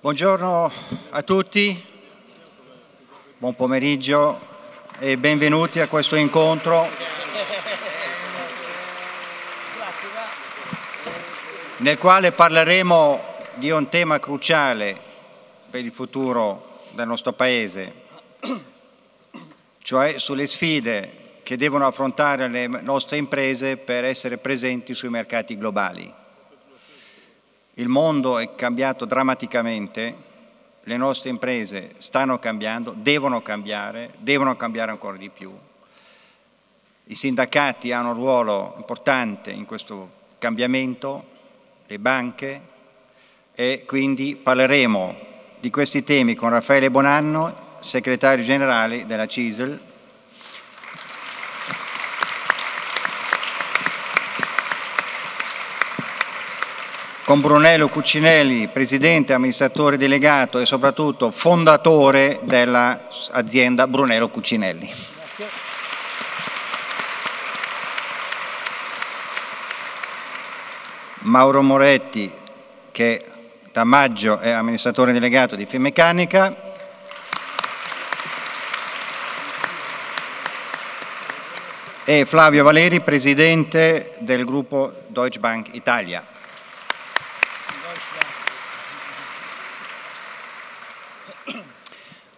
Buongiorno a tutti, buon pomeriggio e benvenuti a questo incontro nel quale parleremo di un tema cruciale per il futuro del nostro Paese, cioè sulle sfide che devono affrontare le nostre imprese per essere presenti sui mercati globali. Il mondo è cambiato drammaticamente, le nostre imprese stanno cambiando, devono cambiare, devono cambiare ancora di più. I sindacati hanno un ruolo importante in questo cambiamento, le banche e quindi parleremo di questi temi con Raffaele Bonanno, segretario generale della CISL con Brunello Cuccinelli, presidente, amministratore delegato e soprattutto fondatore dell'azienda Brunello Cuccinelli. Grazie. Mauro Moretti, che da maggio è amministratore delegato di Finmeccanica. e Flavio Valeri, presidente del gruppo Deutsche Bank Italia.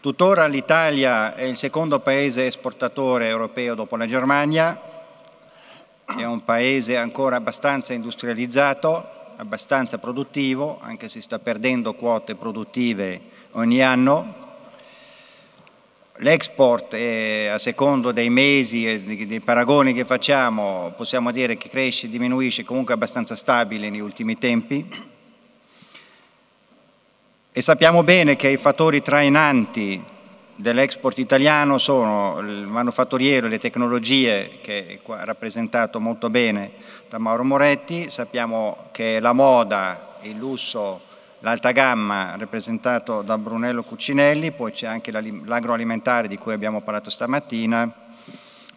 Tuttora l'Italia è il secondo paese esportatore europeo dopo la Germania, è un paese ancora abbastanza industrializzato, abbastanza produttivo, anche se sta perdendo quote produttive ogni anno. L'export, a secondo dei mesi e dei paragoni che facciamo, possiamo dire che cresce e diminuisce comunque abbastanza stabile negli ultimi tempi e sappiamo bene che i fattori trainanti dell'export italiano sono il manufatturiero, e le tecnologie, che è rappresentato molto bene da Mauro Moretti, sappiamo che la moda, il lusso, l'alta gamma rappresentato da Brunello Cuccinelli, poi c'è anche l'agroalimentare di cui abbiamo parlato stamattina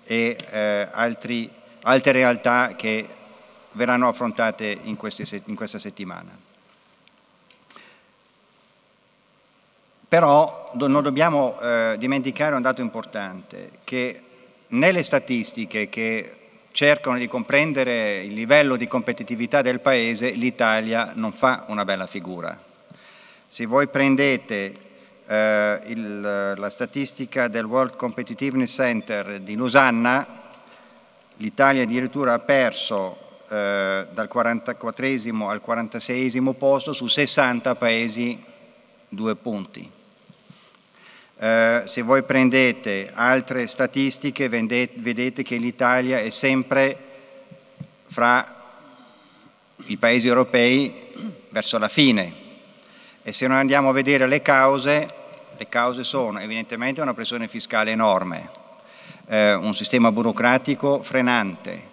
e eh, altri, altre realtà che verranno affrontate in, queste, in questa settimana. Però non dobbiamo eh, dimenticare un dato importante, che nelle statistiche che cercano di comprendere il livello di competitività del Paese, l'Italia non fa una bella figura. Se voi prendete eh, il, la statistica del World Competitiveness Center di Lusanna, l'Italia addirittura ha perso eh, dal 44 al 46 posto su 60 paesi due punti. Eh, se voi prendete altre statistiche vedete che l'Italia è sempre fra i paesi europei verso la fine e se noi andiamo a vedere le cause, le cause sono evidentemente una pressione fiscale enorme, eh, un sistema burocratico frenante,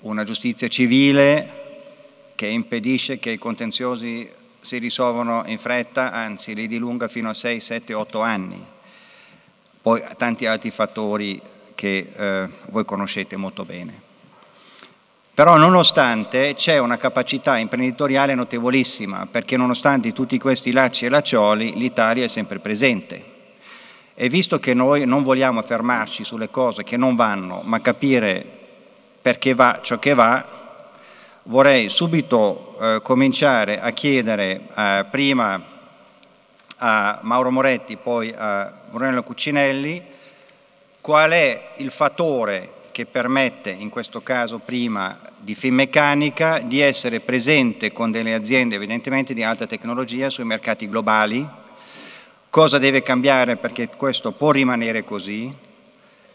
una giustizia civile che impedisce che i contenziosi si risolvano in fretta, anzi li dilunga fino a 6, 7, 8 anni poi tanti altri fattori che eh, voi conoscete molto bene. Però nonostante c'è una capacità imprenditoriale notevolissima, perché nonostante tutti questi lacci e laccioli, l'Italia è sempre presente. E visto che noi non vogliamo fermarci sulle cose che non vanno, ma capire perché va ciò che va, vorrei subito eh, cominciare a chiedere eh, prima a Mauro Moretti, poi a Brunello Cucinelli, qual è il fattore che permette, in questo caso prima di Finmeccanica, di essere presente con delle aziende evidentemente di alta tecnologia sui mercati globali, cosa deve cambiare perché questo può rimanere così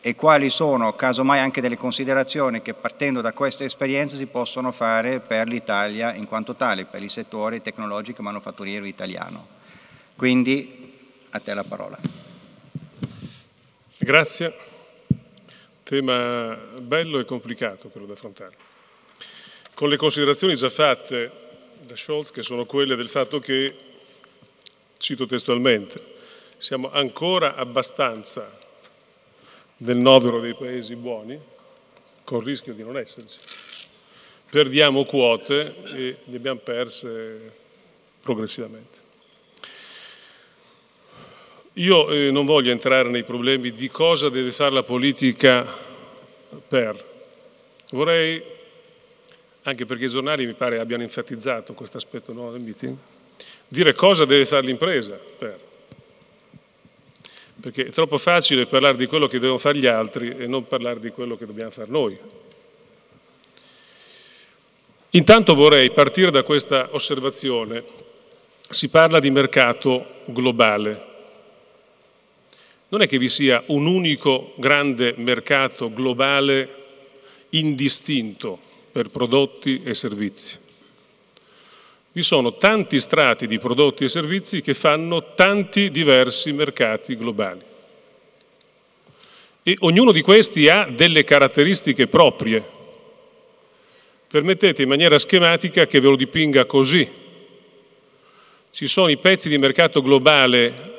e quali sono casomai anche delle considerazioni che partendo da questa esperienza si possono fare per l'Italia in quanto tale, per il settore tecnologico e manufatturiero italiano. Quindi a te la parola. Grazie. Tema bello e complicato quello da affrontare. Con le considerazioni già fatte da Scholz, che sono quelle del fatto che, cito testualmente, siamo ancora abbastanza nel novero dei paesi buoni, con rischio di non esserci. Perdiamo quote e le abbiamo perse progressivamente. Io eh, non voglio entrare nei problemi di cosa deve fare la politica per. Vorrei, anche perché i giornali mi pare abbiano enfatizzato questo aspetto no, del meeting, dire cosa deve fare l'impresa per. Perché è troppo facile parlare di quello che devono fare gli altri e non parlare di quello che dobbiamo fare noi. Intanto vorrei partire da questa osservazione. Si parla di mercato globale non è che vi sia un unico grande mercato globale indistinto per prodotti e servizi. Vi sono tanti strati di prodotti e servizi che fanno tanti diversi mercati globali. E ognuno di questi ha delle caratteristiche proprie. Permettete in maniera schematica che ve lo dipinga così. Ci sono i pezzi di mercato globale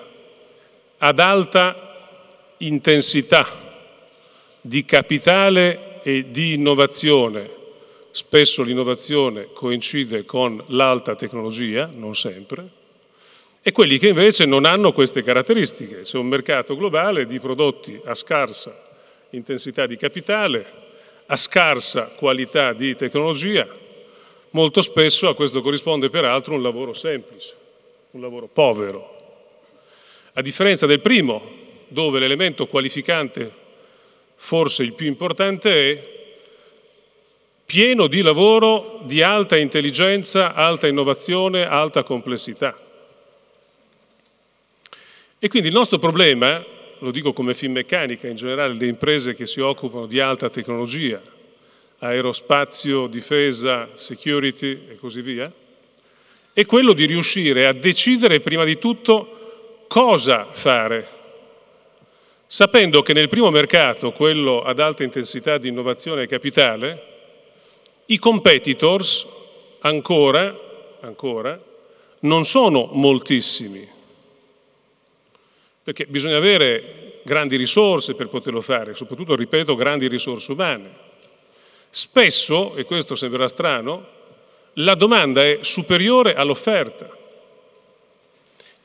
ad alta intensità di capitale e di innovazione. Spesso l'innovazione coincide con l'alta tecnologia, non sempre, e quelli che invece non hanno queste caratteristiche. C'è un mercato globale di prodotti a scarsa intensità di capitale, a scarsa qualità di tecnologia, molto spesso a questo corrisponde peraltro un lavoro semplice, un lavoro povero, a differenza del primo, dove l'elemento qualificante, forse il più importante, è pieno di lavoro di alta intelligenza, alta innovazione, alta complessità. E quindi il nostro problema, lo dico come film meccanica in generale le imprese che si occupano di alta tecnologia, aerospazio, difesa, security e così via, è quello di riuscire a decidere prima di tutto cosa fare, sapendo che nel primo mercato, quello ad alta intensità di innovazione e capitale, i competitors ancora, ancora non sono moltissimi, perché bisogna avere grandi risorse per poterlo fare, soprattutto, ripeto, grandi risorse umane. Spesso, e questo sembrerà strano, la domanda è superiore all'offerta.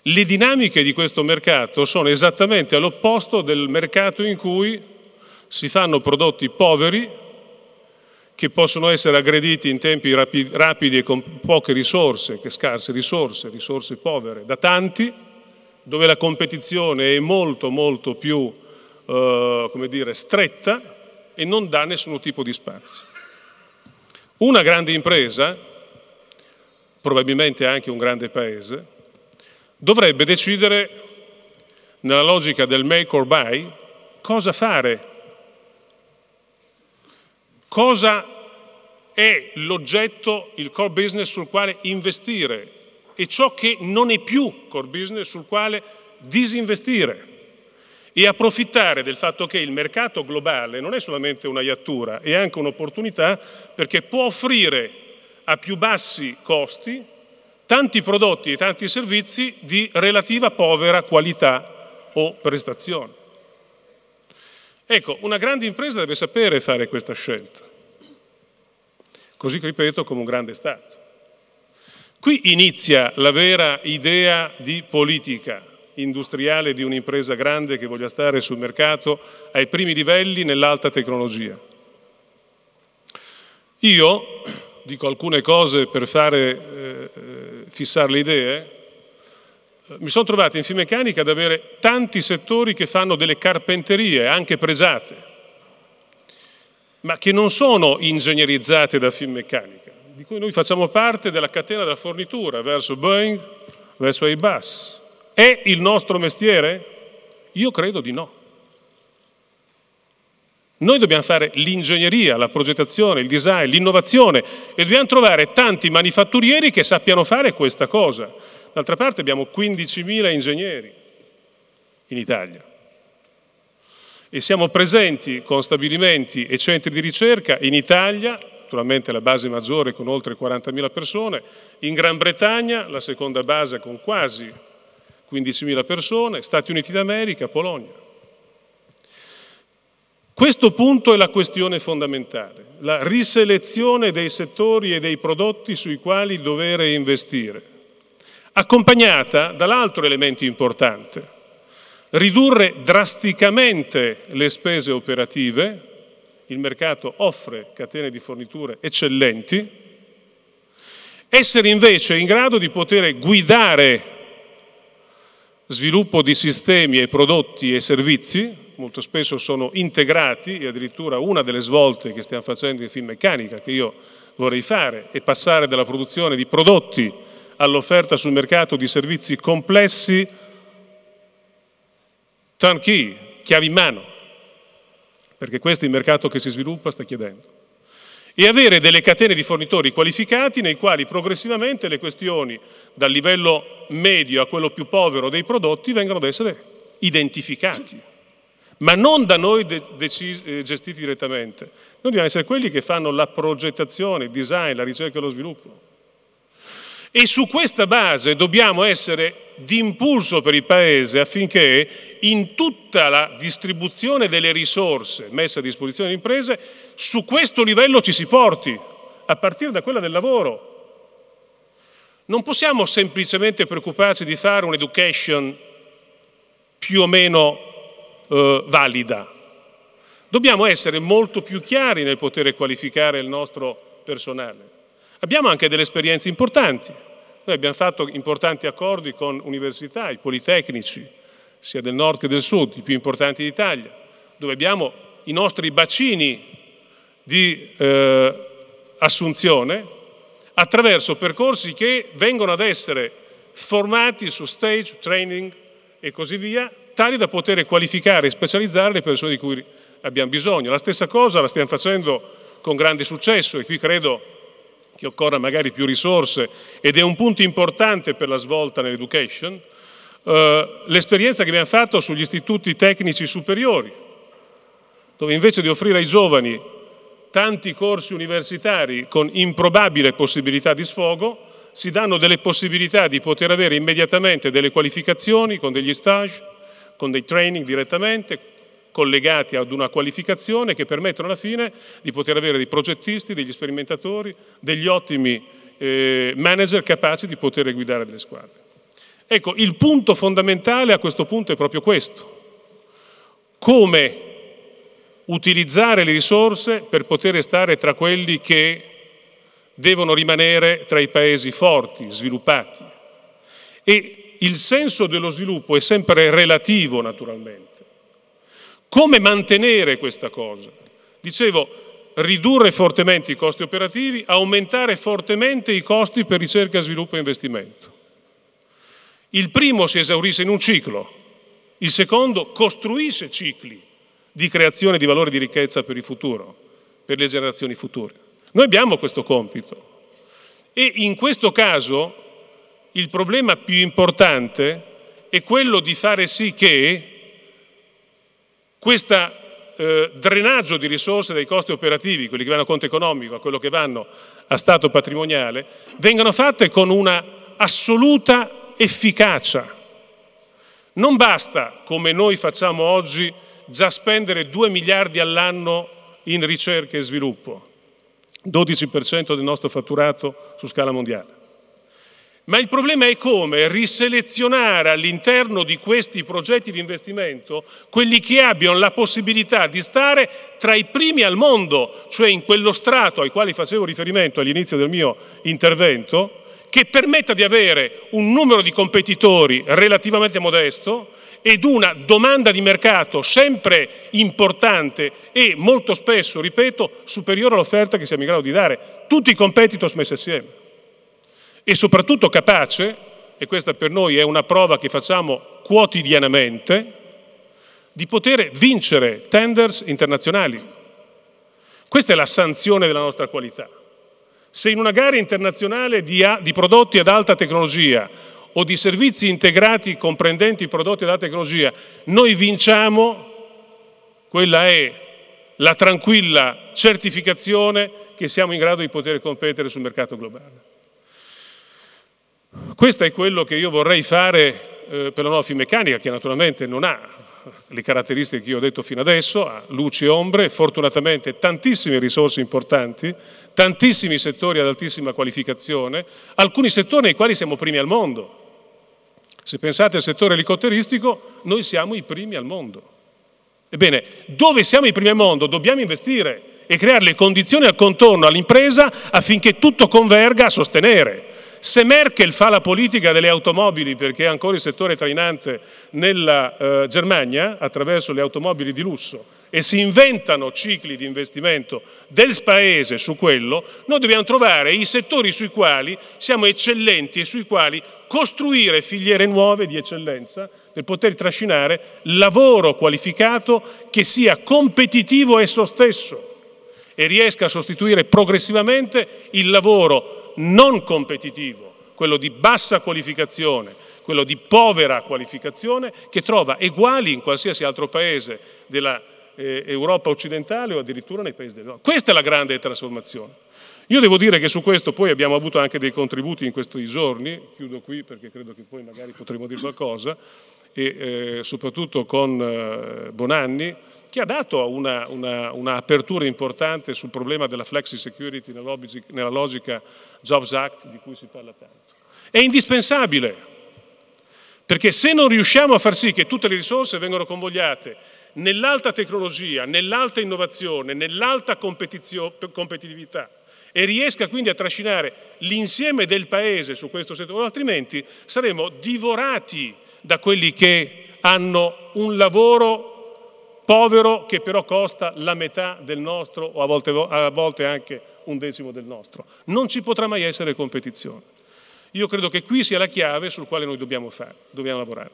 Le dinamiche di questo mercato sono esattamente all'opposto del mercato in cui si fanno prodotti poveri che possono essere aggrediti in tempi rapidi e con poche risorse, che scarse risorse, risorse povere, da tanti, dove la competizione è molto molto più eh, come dire, stretta e non dà nessun tipo di spazio. Una grande impresa, probabilmente anche un grande paese, dovrebbe decidere, nella logica del make or buy, cosa fare, cosa è l'oggetto, il core business sul quale investire e ciò che non è più core business sul quale disinvestire e approfittare del fatto che il mercato globale non è solamente una iattura, è anche un'opportunità perché può offrire a più bassi costi tanti prodotti e tanti servizi di relativa povera qualità o prestazione. Ecco, una grande impresa deve sapere fare questa scelta, così ripeto come un grande Stato. Qui inizia la vera idea di politica industriale di un'impresa grande che voglia stare sul mercato ai primi livelli nell'alta tecnologia. Io dico alcune cose per fare, eh, eh fissare le idee, eh. mi sono trovato in Finmeccanica ad avere tanti settori che fanno delle carpenterie, anche pregiate, ma che non sono ingegnerizzate da Finmeccanica, di cui noi facciamo parte della catena della fornitura verso Boeing, verso Airbus. È il nostro mestiere? Io credo di no. Noi dobbiamo fare l'ingegneria, la progettazione, il design, l'innovazione e dobbiamo trovare tanti manifatturieri che sappiano fare questa cosa. D'altra parte abbiamo 15.000 ingegneri in Italia e siamo presenti con stabilimenti e centri di ricerca in Italia, naturalmente la base maggiore con oltre 40.000 persone, in Gran Bretagna la seconda base con quasi 15.000 persone, Stati Uniti d'America, Polonia. Questo punto è la questione fondamentale, la riselezione dei settori e dei prodotti sui quali dover investire, accompagnata dall'altro elemento importante, ridurre drasticamente le spese operative, il mercato offre catene di forniture eccellenti, essere invece in grado di poter guidare sviluppo di sistemi e prodotti e servizi molto spesso sono integrati e addirittura una delle svolte che stiamo facendo in film meccanica che io vorrei fare, è passare dalla produzione di prodotti all'offerta sul mercato di servizi complessi, turnkey, chiavi in mano, perché questo è il mercato che si sviluppa, sta chiedendo e avere delle catene di fornitori qualificati nei quali progressivamente le questioni dal livello medio a quello più povero dei prodotti vengono ad essere identificati ma non da noi decisi, eh, gestiti direttamente. Noi dobbiamo essere quelli che fanno la progettazione, il design, la ricerca e lo sviluppo. E su questa base dobbiamo essere d'impulso per il Paese affinché in tutta la distribuzione delle risorse messe a disposizione delle imprese, su questo livello ci si porti, a partire da quella del lavoro. Non possiamo semplicemente preoccuparci di fare un'education più o meno eh, valida. Dobbiamo essere molto più chiari nel poter qualificare il nostro personale. Abbiamo anche delle esperienze importanti. Noi abbiamo fatto importanti accordi con università, i politecnici, sia del nord che del sud, i più importanti d'Italia, dove abbiamo i nostri bacini di eh, assunzione attraverso percorsi che vengono ad essere formati su stage, training e così via, tali da poter qualificare e specializzare le persone di cui abbiamo bisogno. La stessa cosa la stiamo facendo con grande successo e qui credo che occorra magari più risorse ed è un punto importante per la svolta nell'education, eh, l'esperienza che abbiamo fatto sugli istituti tecnici superiori, dove invece di offrire ai giovani tanti corsi universitari con improbabile possibilità di sfogo, si danno delle possibilità di poter avere immediatamente delle qualificazioni con degli stage, con dei training direttamente collegati ad una qualificazione che permettono alla fine di poter avere dei progettisti, degli sperimentatori, degli ottimi eh, manager capaci di poter guidare delle squadre. Ecco, il punto fondamentale a questo punto è proprio questo. Come utilizzare le risorse per poter stare tra quelli che devono rimanere tra i paesi forti, sviluppati. E il senso dello sviluppo è sempre relativo naturalmente. Come mantenere questa cosa? Dicevo, ridurre fortemente i costi operativi, aumentare fortemente i costi per ricerca, sviluppo e investimento. Il primo si esaurisce in un ciclo, il secondo costruisce cicli di creazione di valore di ricchezza per il futuro, per le generazioni future. Noi abbiamo questo compito e in questo caso il problema più importante è quello di fare sì che questo eh, drenaggio di risorse dai costi operativi, quelli che vanno a conto economico, a quello che vanno a stato patrimoniale, vengano fatte con una assoluta efficacia. Non basta, come noi facciamo oggi, già spendere 2 miliardi all'anno in ricerca e sviluppo, 12% del nostro fatturato su scala mondiale. Ma il problema è come riselezionare all'interno di questi progetti di investimento quelli che abbiano la possibilità di stare tra i primi al mondo, cioè in quello strato ai quali facevo riferimento all'inizio del mio intervento, che permetta di avere un numero di competitori relativamente modesto ed una domanda di mercato sempre importante e molto spesso, ripeto, superiore all'offerta che siamo in grado di dare, tutti i competitors messi assieme e soprattutto capace, e questa per noi è una prova che facciamo quotidianamente, di poter vincere tenders internazionali. Questa è la sanzione della nostra qualità. Se in una gara internazionale di, a, di prodotti ad alta tecnologia o di servizi integrati comprendenti prodotti ad alta tecnologia, noi vinciamo, quella è la tranquilla certificazione che siamo in grado di poter competere sul mercato globale. Questo è quello che io vorrei fare eh, per la nuova Finmeccanica, che naturalmente non ha le caratteristiche che io ho detto fino adesso, ha luci e ombre, fortunatamente tantissime risorse importanti, tantissimi settori ad altissima qualificazione, alcuni settori nei quali siamo primi al mondo. Se pensate al settore elicotteristico, noi siamo i primi al mondo. Ebbene, dove siamo i primi al mondo dobbiamo investire e creare le condizioni al contorno all'impresa affinché tutto converga a sostenere se Merkel fa la politica delle automobili, perché è ancora il settore trainante nella eh, Germania, attraverso le automobili di lusso, e si inventano cicli di investimento del Paese su quello, noi dobbiamo trovare i settori sui quali siamo eccellenti e sui quali costruire filiere nuove di eccellenza per poter trascinare lavoro qualificato che sia competitivo esso stesso e riesca a sostituire progressivamente il lavoro non competitivo, quello di bassa qualificazione, quello di povera qualificazione, che trova uguali in qualsiasi altro paese dell'Europa eh, occidentale o addirittura nei paesi del nord. Questa è la grande trasformazione. Io devo dire che su questo poi abbiamo avuto anche dei contributi in questi giorni, chiudo qui perché credo che poi magari potremo dire qualcosa, e eh, soprattutto con eh, Bonanni, che ha dato un'apertura una, una importante sul problema della flexi security nella, nella logica Jobs Act di cui si parla tanto. È indispensabile, perché se non riusciamo a far sì che tutte le risorse vengano convogliate nell'alta tecnologia, nell'alta innovazione, nell'alta competitività, e riesca quindi a trascinare l'insieme del Paese su questo settore, altrimenti saremo divorati da quelli che hanno un lavoro povero che però costa la metà del nostro o a volte, a volte anche un decimo del nostro. Non ci potrà mai essere competizione. Io credo che qui sia la chiave sul quale noi dobbiamo, fare, dobbiamo lavorare.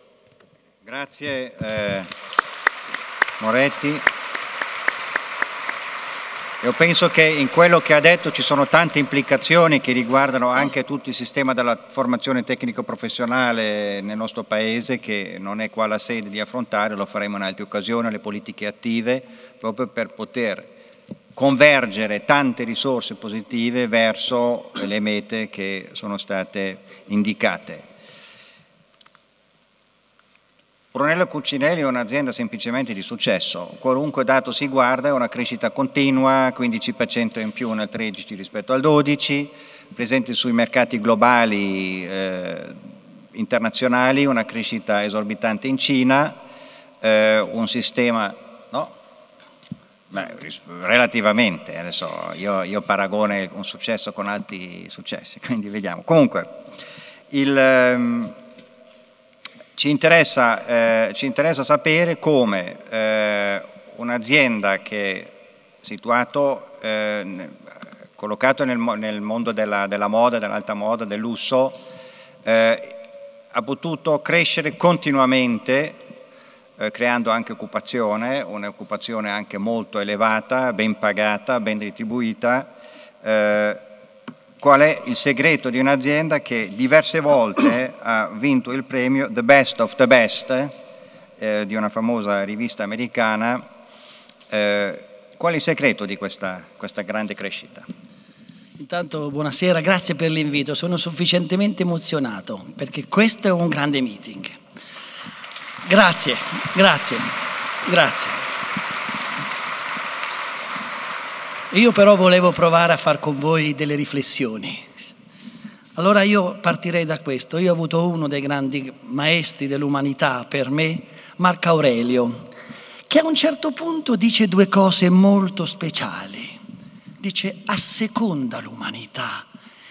Grazie eh, Moretti. Io penso che in quello che ha detto ci sono tante implicazioni che riguardano anche tutto il sistema della formazione tecnico-professionale nel nostro Paese, che non è qua la sede di affrontare, lo faremo in altre occasioni, le politiche attive, proprio per poter convergere tante risorse positive verso le mete che sono state indicate. Brunello Cucinelli è un'azienda semplicemente di successo, qualunque dato si guarda è una crescita continua, 15% in più nel 13 rispetto al 12, presente sui mercati globali eh, internazionali, una crescita esorbitante in Cina, eh, un sistema... No? Beh, relativamente, adesso eh, io, io paragone un successo con altri successi, quindi vediamo. Comunque, il... Ehm, ci interessa, eh, ci interessa sapere come eh, un'azienda che è situato, eh, collocato nel, nel mondo della, della, moda, dell'alta moda, del lusso, eh, ha potuto crescere continuamente eh, creando anche occupazione, un'occupazione anche molto elevata, ben pagata, ben retribuita, eh, qual è il segreto di un'azienda che diverse volte ha vinto il premio The Best of the Best eh, di una famosa rivista americana. Eh, qual è il segreto di questa, questa grande crescita? Intanto buonasera, grazie per l'invito, sono sufficientemente emozionato perché questo è un grande meeting. Grazie, grazie, grazie. Io però volevo provare a fare con voi delle riflessioni. Allora io partirei da questo. Io ho avuto uno dei grandi maestri dell'umanità per me, Marco Aurelio, che a un certo punto dice due cose molto speciali. Dice asseconda l'umanità,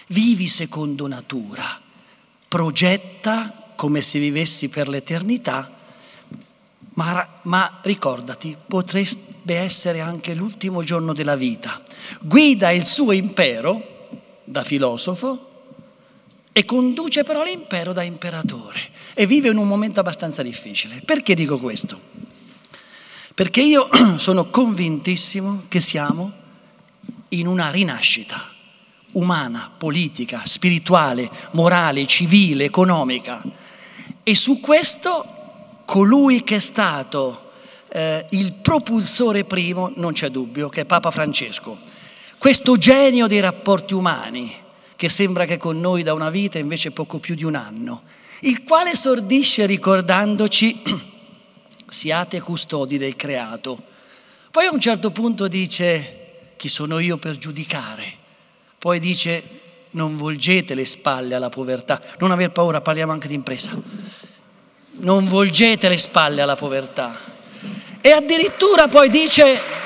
vivi secondo natura, progetta come se vivessi per l'eternità, ma, ma ricordati, potresti potrebbe essere anche l'ultimo giorno della vita. Guida il suo impero da filosofo e conduce però l'impero da imperatore e vive in un momento abbastanza difficile. Perché dico questo? Perché io sono convintissimo che siamo in una rinascita umana, politica, spirituale, morale, civile, economica. E su questo colui che è stato eh, il propulsore primo, non c'è dubbio, che è Papa Francesco. Questo genio dei rapporti umani, che sembra che con noi da una vita invece poco più di un anno, il quale sordisce ricordandoci siate custodi del creato. Poi a un certo punto dice chi sono io per giudicare. Poi dice non volgete le spalle alla povertà. Non aver paura, parliamo anche di impresa. Non volgete le spalle alla povertà e addirittura poi dice...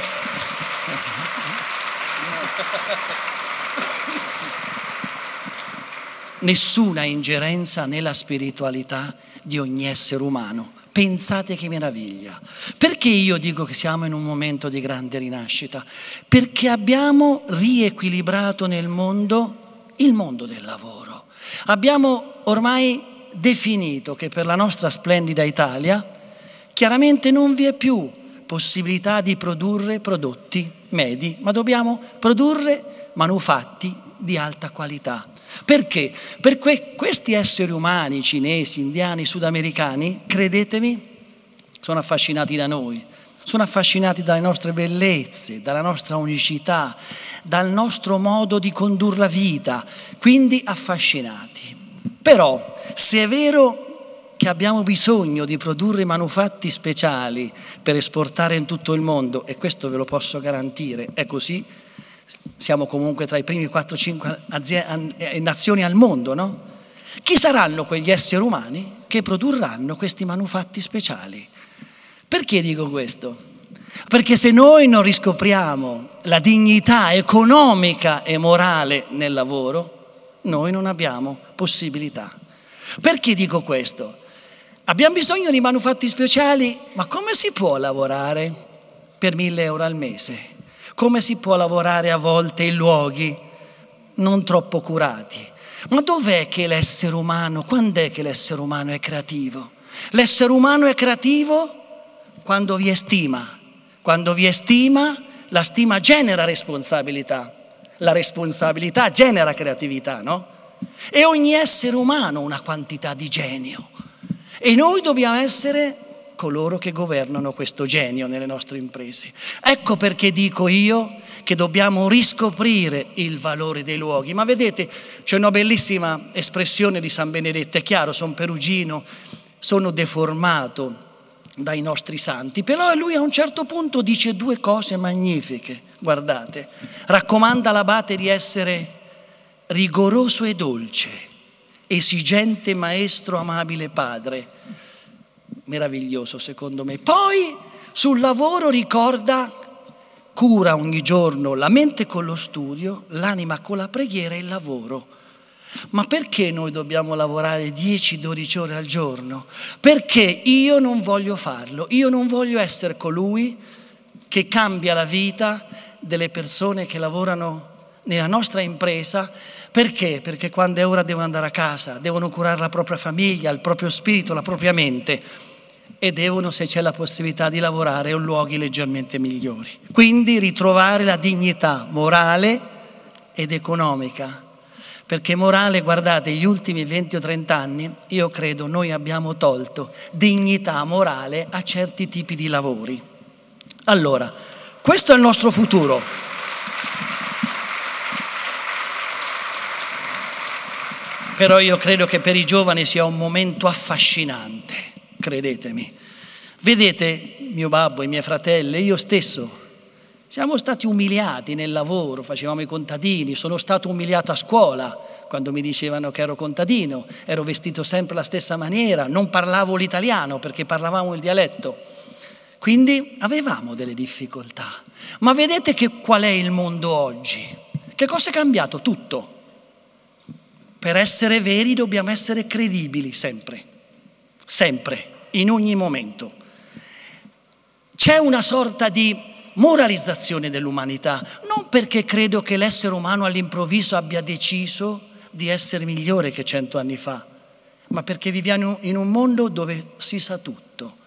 Nessuna ingerenza nella spiritualità di ogni essere umano. Pensate che meraviglia. Perché io dico che siamo in un momento di grande rinascita? Perché abbiamo riequilibrato nel mondo il mondo del lavoro. Abbiamo ormai definito che per la nostra splendida Italia Chiaramente non vi è più possibilità di produrre prodotti medi, ma dobbiamo produrre manufatti di alta qualità. Perché? Per que questi esseri umani, cinesi, indiani, sudamericani, credetemi, sono affascinati da noi, sono affascinati dalle nostre bellezze, dalla nostra unicità, dal nostro modo di condurre la vita, quindi affascinati. Però, se è vero che abbiamo bisogno di produrre manufatti speciali per esportare in tutto il mondo e questo ve lo posso garantire, è così, siamo comunque tra i primi 4-5 aziende, eh, nazioni al mondo, no? Chi saranno quegli esseri umani che produrranno questi manufatti speciali? Perché dico questo? Perché se noi non riscopriamo la dignità economica e morale nel lavoro, noi non abbiamo possibilità. Perché dico questo? Abbiamo bisogno di manufatti speciali, ma come si può lavorare per mille euro al mese? Come si può lavorare a volte in luoghi non troppo curati? Ma dov'è che l'essere umano, quando è che l'essere umano è creativo? L'essere umano è creativo quando vi estima. Quando vi estima, la stima genera responsabilità. La responsabilità genera creatività, no? E ogni essere umano ha una quantità di genio. E noi dobbiamo essere coloro che governano questo genio nelle nostre imprese. Ecco perché dico io che dobbiamo riscoprire il valore dei luoghi. Ma vedete, c'è una bellissima espressione di San Benedetto, è chiaro, sono perugino, sono deformato dai nostri santi, però lui a un certo punto dice due cose magnifiche, guardate, raccomanda all'abate di essere rigoroso e dolce esigente maestro, amabile padre. Meraviglioso secondo me. Poi sul lavoro ricorda, cura ogni giorno la mente con lo studio, l'anima con la preghiera e il lavoro. Ma perché noi dobbiamo lavorare 10-12 ore al giorno? Perché io non voglio farlo, io non voglio essere colui che cambia la vita delle persone che lavorano nella nostra impresa perché? Perché quando è ora devono andare a casa, devono curare la propria famiglia, il proprio spirito, la propria mente e devono, se c'è la possibilità di lavorare, in luoghi leggermente migliori. Quindi ritrovare la dignità morale ed economica. Perché morale, guardate, gli ultimi 20 o 30 anni, io credo, noi abbiamo tolto dignità morale a certi tipi di lavori. Allora, questo è il nostro futuro. però io credo che per i giovani sia un momento affascinante, credetemi. Vedete, mio babbo e i miei fratelli, io stesso, siamo stati umiliati nel lavoro, facevamo i contadini, sono stato umiliato a scuola quando mi dicevano che ero contadino, ero vestito sempre la stessa maniera, non parlavo l'italiano perché parlavamo il dialetto. Quindi avevamo delle difficoltà. Ma vedete che qual è il mondo oggi? Che cosa è cambiato? Tutto. Per essere veri dobbiamo essere credibili sempre, sempre, in ogni momento. C'è una sorta di moralizzazione dell'umanità, non perché credo che l'essere umano all'improvviso abbia deciso di essere migliore che cento anni fa, ma perché viviamo in un mondo dove si sa tutto.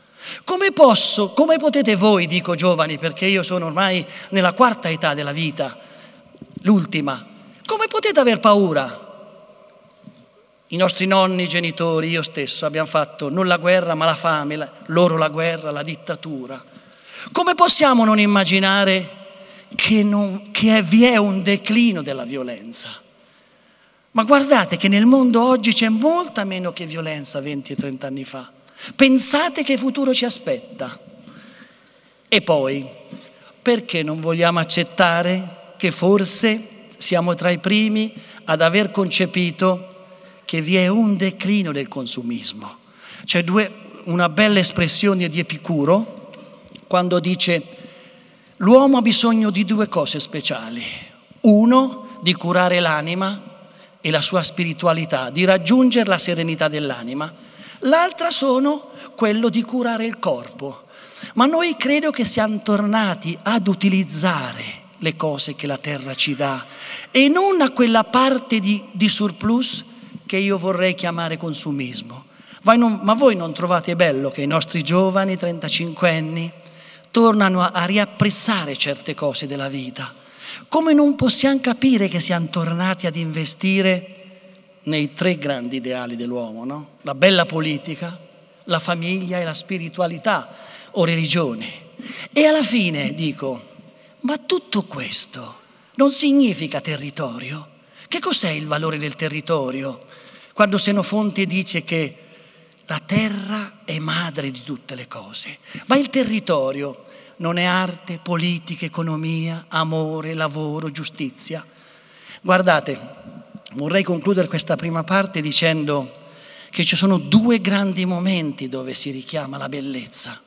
Come posso, come potete voi, dico giovani, perché io sono ormai nella quarta età della vita, l'ultima, come potete aver paura i nostri nonni, i genitori, io stesso abbiamo fatto non la guerra ma la fame, la, loro la guerra, la dittatura. Come possiamo non immaginare che, non, che è, vi è un declino della violenza? Ma guardate che nel mondo oggi c'è molta meno che violenza 20 e 30 anni fa. Pensate che futuro ci aspetta. E poi, perché non vogliamo accettare che forse siamo tra i primi ad aver concepito che vi è un declino del consumismo. C'è due, una bella espressione di Epicuro quando dice l'uomo ha bisogno di due cose speciali. Uno, di curare l'anima e la sua spiritualità, di raggiungere la serenità dell'anima. L'altra sono quello di curare il corpo. Ma noi credo che siamo tornati ad utilizzare le cose che la terra ci dà e non a quella parte di, di surplus che io vorrei chiamare consumismo. ma voi non trovate bello che i nostri giovani 35 anni tornano a, a riapprezzare certe cose della vita? Come non possiamo capire che siamo tornati ad investire nei tre grandi ideali dell'uomo, no? la bella politica, la famiglia e la spiritualità o religione. E alla fine dico, ma tutto questo non significa territorio? Che cos'è il valore del territorio? Quando Senofonte dice che la terra è madre di tutte le cose, ma il territorio non è arte, politica, economia, amore, lavoro, giustizia. Guardate, vorrei concludere questa prima parte dicendo che ci sono due grandi momenti dove si richiama la bellezza.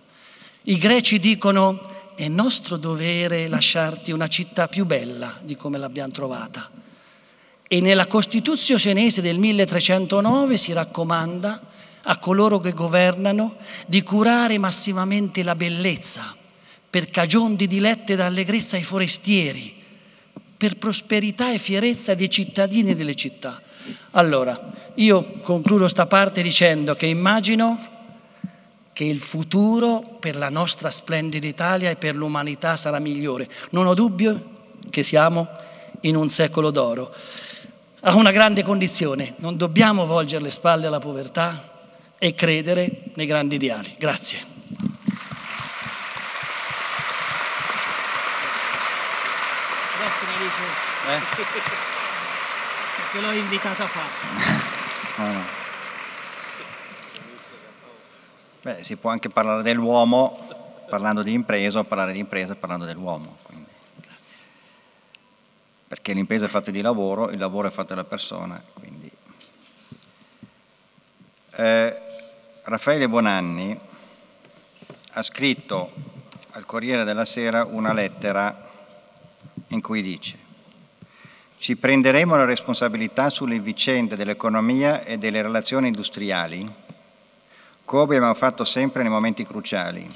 I greci dicono è nostro dovere lasciarti una città più bella di come l'abbiamo trovata. E nella Costituzione senese del 1309 si raccomanda a coloro che governano di curare massimamente la bellezza, per cagion di dilette ed allegrezza ai forestieri, per prosperità e fierezza dei cittadini e delle città. Allora, io concludo sta parte dicendo che immagino che il futuro per la nostra splendida Italia e per l'umanità sarà migliore. Non ho dubbio che siamo in un secolo d'oro ha una grande condizione, non dobbiamo volgere le spalle alla povertà e credere nei grandi ideali. Grazie. Eh? Perché l'ho invitata a fare. no, ah, no. Beh, si può anche parlare dell'uomo parlando di impresa o parlare di impresa parlando dell'uomo perché l'impresa è fatta di lavoro, il lavoro è fatto da persone. Eh, Raffaele Bonanni ha scritto al Corriere della Sera una lettera in cui dice ci prenderemo la responsabilità sulle vicende dell'economia e delle relazioni industriali, come abbiamo fatto sempre nei momenti cruciali,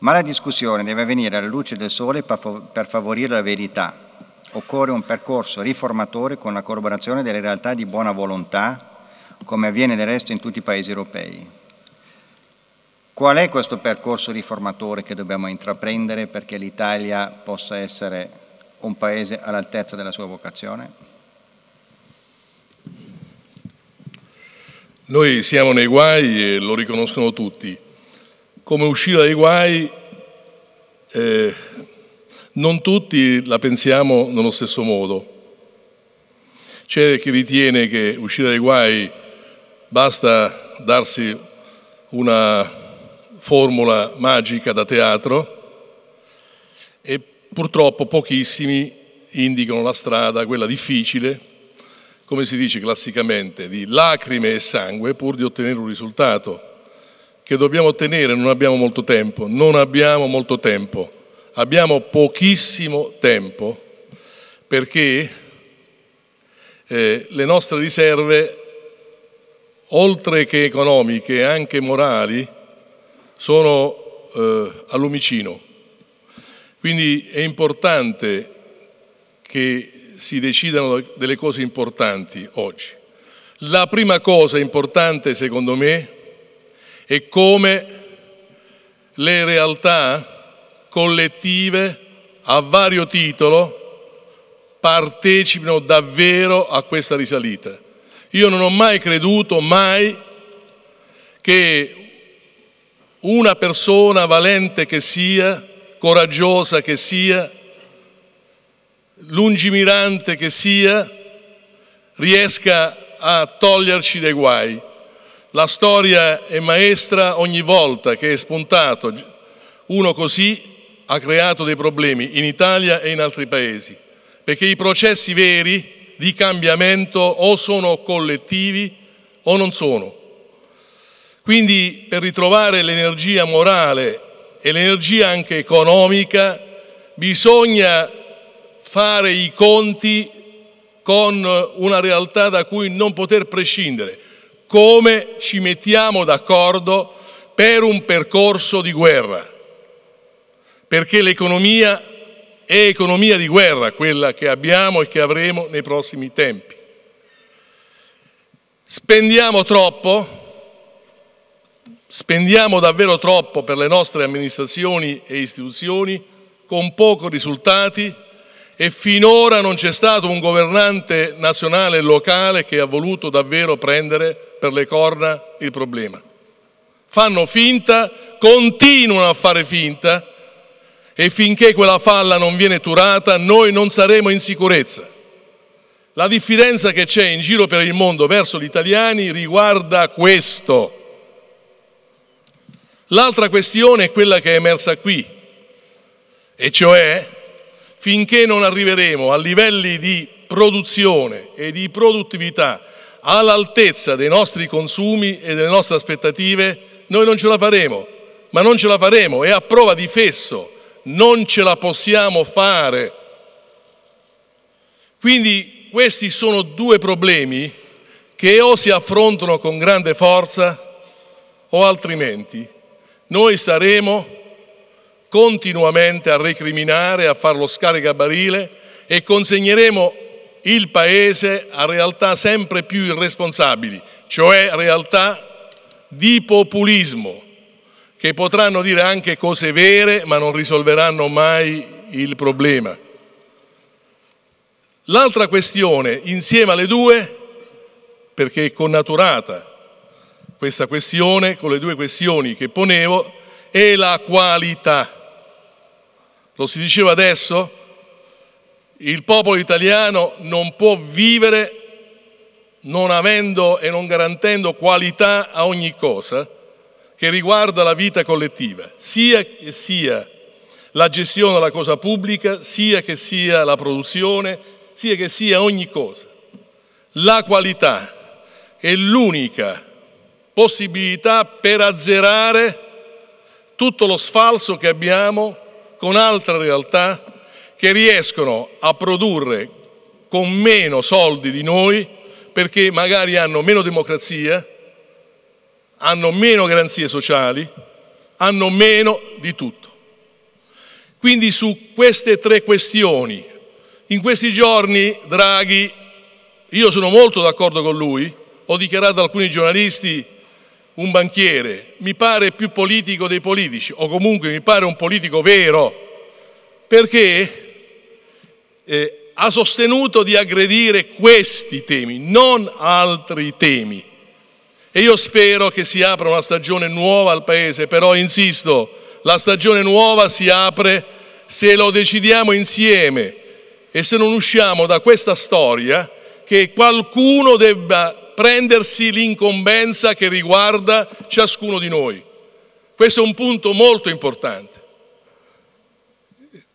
ma la discussione deve venire alla luce del sole per favorire la verità Occorre un percorso riformatore con la collaborazione delle realtà di buona volontà, come avviene del resto in tutti i paesi europei. Qual è questo percorso riformatore che dobbiamo intraprendere perché l'Italia possa essere un paese all'altezza della sua vocazione? Noi siamo nei guai e lo riconoscono tutti. Come uscire dai guai eh, non tutti la pensiamo nello stesso modo. C'è chi ritiene che uscire dai guai basta darsi una formula magica da teatro e purtroppo pochissimi indicano la strada, quella difficile, come si dice classicamente, di lacrime e sangue pur di ottenere un risultato che dobbiamo ottenere, non abbiamo molto tempo, non abbiamo molto tempo abbiamo pochissimo tempo perché eh, le nostre riserve, oltre che economiche, anche morali, sono eh, a lumicino. Quindi è importante che si decidano delle cose importanti oggi. La prima cosa importante, secondo me, è come le realtà collettive a vario titolo partecipino davvero a questa risalita. Io non ho mai creduto, mai, che una persona valente che sia, coraggiosa che sia, lungimirante che sia, riesca a toglierci dai guai. La storia è maestra ogni volta che è spuntato uno così ha creato dei problemi in Italia e in altri paesi, perché i processi veri di cambiamento o sono collettivi o non sono. Quindi per ritrovare l'energia morale e l'energia anche economica bisogna fare i conti con una realtà da cui non poter prescindere. Come ci mettiamo d'accordo per un percorso di guerra? perché l'economia è economia di guerra, quella che abbiamo e che avremo nei prossimi tempi. Spendiamo troppo, spendiamo davvero troppo per le nostre amministrazioni e istituzioni, con poco risultati e finora non c'è stato un governante nazionale e locale che ha voluto davvero prendere per le corna il problema. Fanno finta, continuano a fare finta e finché quella falla non viene turata noi non saremo in sicurezza. La diffidenza che c'è in giro per il mondo verso gli italiani riguarda questo. L'altra questione è quella che è emersa qui, e cioè finché non arriveremo a livelli di produzione e di produttività all'altezza dei nostri consumi e delle nostre aspettative, noi non ce la faremo, ma non ce la faremo, è a prova di fesso non ce la possiamo fare. Quindi questi sono due problemi che o si affrontano con grande forza o altrimenti noi saremo continuamente a recriminare, a fare lo scaricabarile e consegneremo il Paese a realtà sempre più irresponsabili, cioè realtà di populismo che potranno dire anche cose vere ma non risolveranno mai il problema. L'altra questione, insieme alle due, perché è connaturata questa questione con le due questioni che ponevo, è la qualità. Lo si diceva adesso? Il popolo italiano non può vivere non avendo e non garantendo qualità a ogni cosa che riguarda la vita collettiva, sia che sia la gestione della cosa pubblica, sia che sia la produzione, sia che sia ogni cosa. La qualità è l'unica possibilità per azzerare tutto lo sfalso che abbiamo con altre realtà che riescono a produrre con meno soldi di noi perché magari hanno meno democrazia, hanno meno garanzie sociali, hanno meno di tutto. Quindi su queste tre questioni, in questi giorni Draghi, io sono molto d'accordo con lui, ho dichiarato ad alcuni giornalisti un banchiere, mi pare più politico dei politici, o comunque mi pare un politico vero, perché eh, ha sostenuto di aggredire questi temi, non altri temi. E io spero che si apra una stagione nuova al Paese, però insisto, la stagione nuova si apre se lo decidiamo insieme e se non usciamo da questa storia che qualcuno debba prendersi l'incombenza che riguarda ciascuno di noi. Questo è un punto molto importante,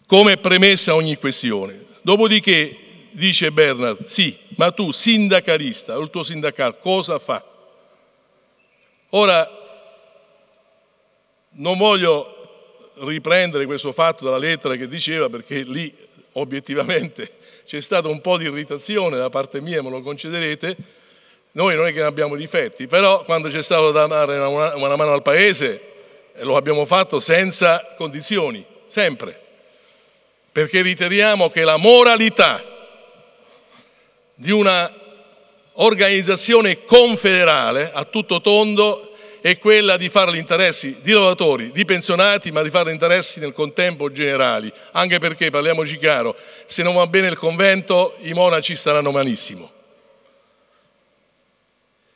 come premessa a ogni questione. Dopodiché dice Bernard, sì, ma tu sindacalista, il tuo sindacato cosa fa? Ora, non voglio riprendere questo fatto dalla lettera che diceva, perché lì obiettivamente c'è stata un po' di irritazione da parte mia, me lo concederete. Noi non è che ne abbiamo difetti, però quando c'è stato da dare una, mano al Paese eh, lo abbiamo fatto senza condizioni, sempre, perché riteniamo che la moralità di una organizzazione confederale a tutto tondo è quella di fare gli interessi di lavoratori, di pensionati, ma di fare gli interessi nel contempo generali, anche perché, parliamoci chiaro, se non va bene il convento i monaci staranno malissimo.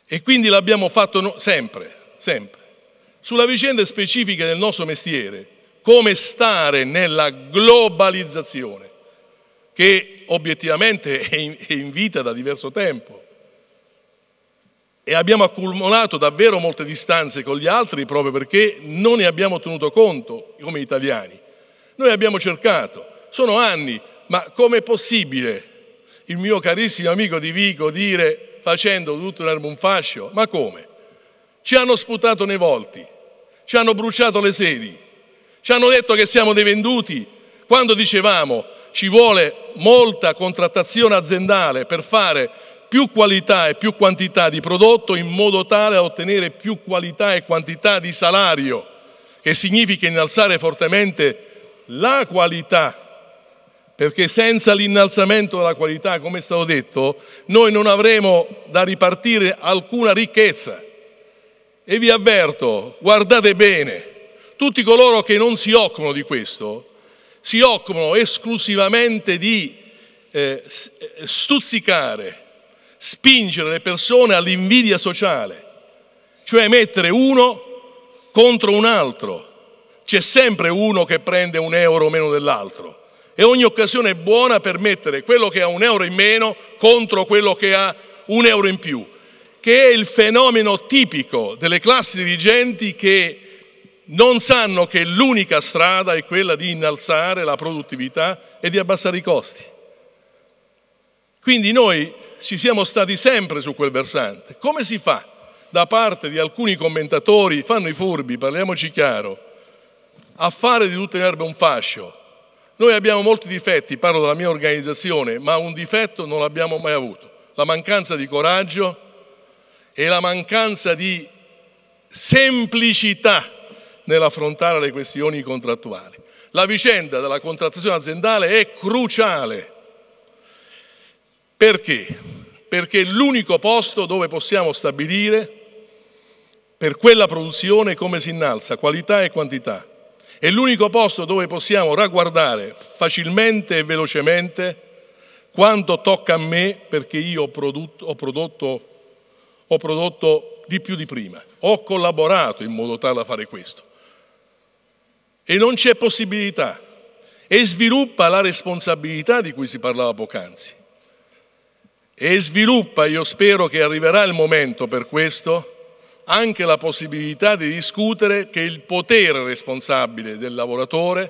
E quindi l'abbiamo fatto no sempre, sempre. Sulla vicenda specifica del nostro mestiere, come stare nella globalizzazione, che obiettivamente è in, è in vita da diverso tempo, e abbiamo accumulato davvero molte distanze con gli altri proprio perché non ne abbiamo tenuto conto come italiani. Noi abbiamo cercato, sono anni, ma com'è possibile il mio carissimo amico Di Vico dire facendo tutto l'erbo un fascio? Ma come? Ci hanno sputato nei volti, ci hanno bruciato le sedi, ci hanno detto che siamo dei venduti quando dicevamo ci vuole molta contrattazione aziendale per fare più qualità e più quantità di prodotto in modo tale da ottenere più qualità e quantità di salario, che significa innalzare fortemente la qualità, perché senza l'innalzamento della qualità, come è stato detto, noi non avremo da ripartire alcuna ricchezza. E vi avverto, guardate bene, tutti coloro che non si occupano di questo si occupano esclusivamente di eh, eh stuzzicare spingere le persone all'invidia sociale, cioè mettere uno contro un altro. C'è sempre uno che prende un euro meno dell'altro e ogni occasione è buona per mettere quello che ha un euro in meno contro quello che ha un euro in più, che è il fenomeno tipico delle classi dirigenti che non sanno che l'unica strada è quella di innalzare la produttività e di abbassare i costi. Quindi noi ci siamo stati sempre su quel versante. Come si fa da parte di alcuni commentatori, fanno i furbi, parliamoci chiaro, a fare di tutte le erbe un fascio? Noi abbiamo molti difetti, parlo della mia organizzazione, ma un difetto non l'abbiamo mai avuto, la mancanza di coraggio e la mancanza di semplicità nell'affrontare le questioni contrattuali. La vicenda della contrattazione aziendale è cruciale perché? Perché è l'unico posto dove possiamo stabilire per quella produzione come si innalza qualità e quantità. È l'unico posto dove possiamo ragguardare facilmente e velocemente quanto tocca a me perché io ho prodotto, ho prodotto, ho prodotto di più di prima, ho collaborato in modo tale da fare questo. E non c'è possibilità e sviluppa la responsabilità di cui si parlava poc'anzi e sviluppa, io spero che arriverà il momento per questo, anche la possibilità di discutere che il potere responsabile del lavoratore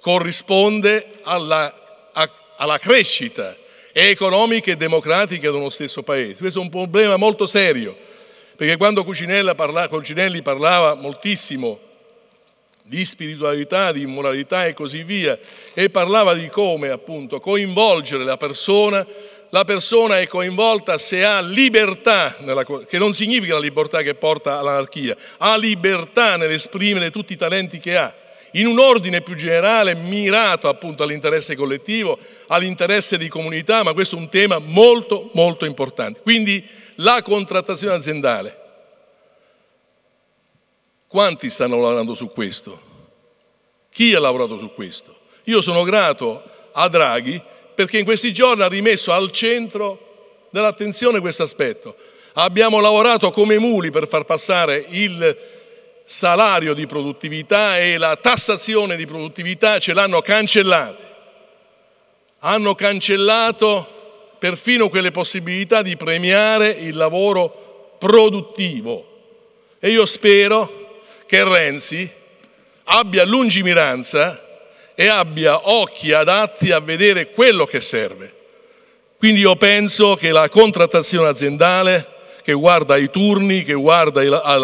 corrisponde alla, a, alla crescita economica e democratica di uno stesso paese. Questo è un problema molto serio, perché quando parla, Cucinelli parlava moltissimo di spiritualità, di immoralità e così via, e parlava di come appunto coinvolgere la persona la persona è coinvolta se ha libertà, nella, che non significa la libertà che porta all'anarchia, ha libertà nell'esprimere tutti i talenti che ha, in un ordine più generale mirato appunto all'interesse collettivo, all'interesse di comunità, ma questo è un tema molto molto importante. Quindi la contrattazione aziendale. Quanti stanno lavorando su questo? Chi ha lavorato su questo? Io sono grato a Draghi perché in questi giorni ha rimesso al centro dell'attenzione questo aspetto. Abbiamo lavorato come muli per far passare il salario di produttività e la tassazione di produttività, ce l'hanno cancellata. Hanno cancellato perfino quelle possibilità di premiare il lavoro produttivo. E io spero che Renzi abbia lungimiranza e abbia occhi adatti a vedere quello che serve. Quindi io penso che la contrattazione aziendale che guarda ai turni, che guarda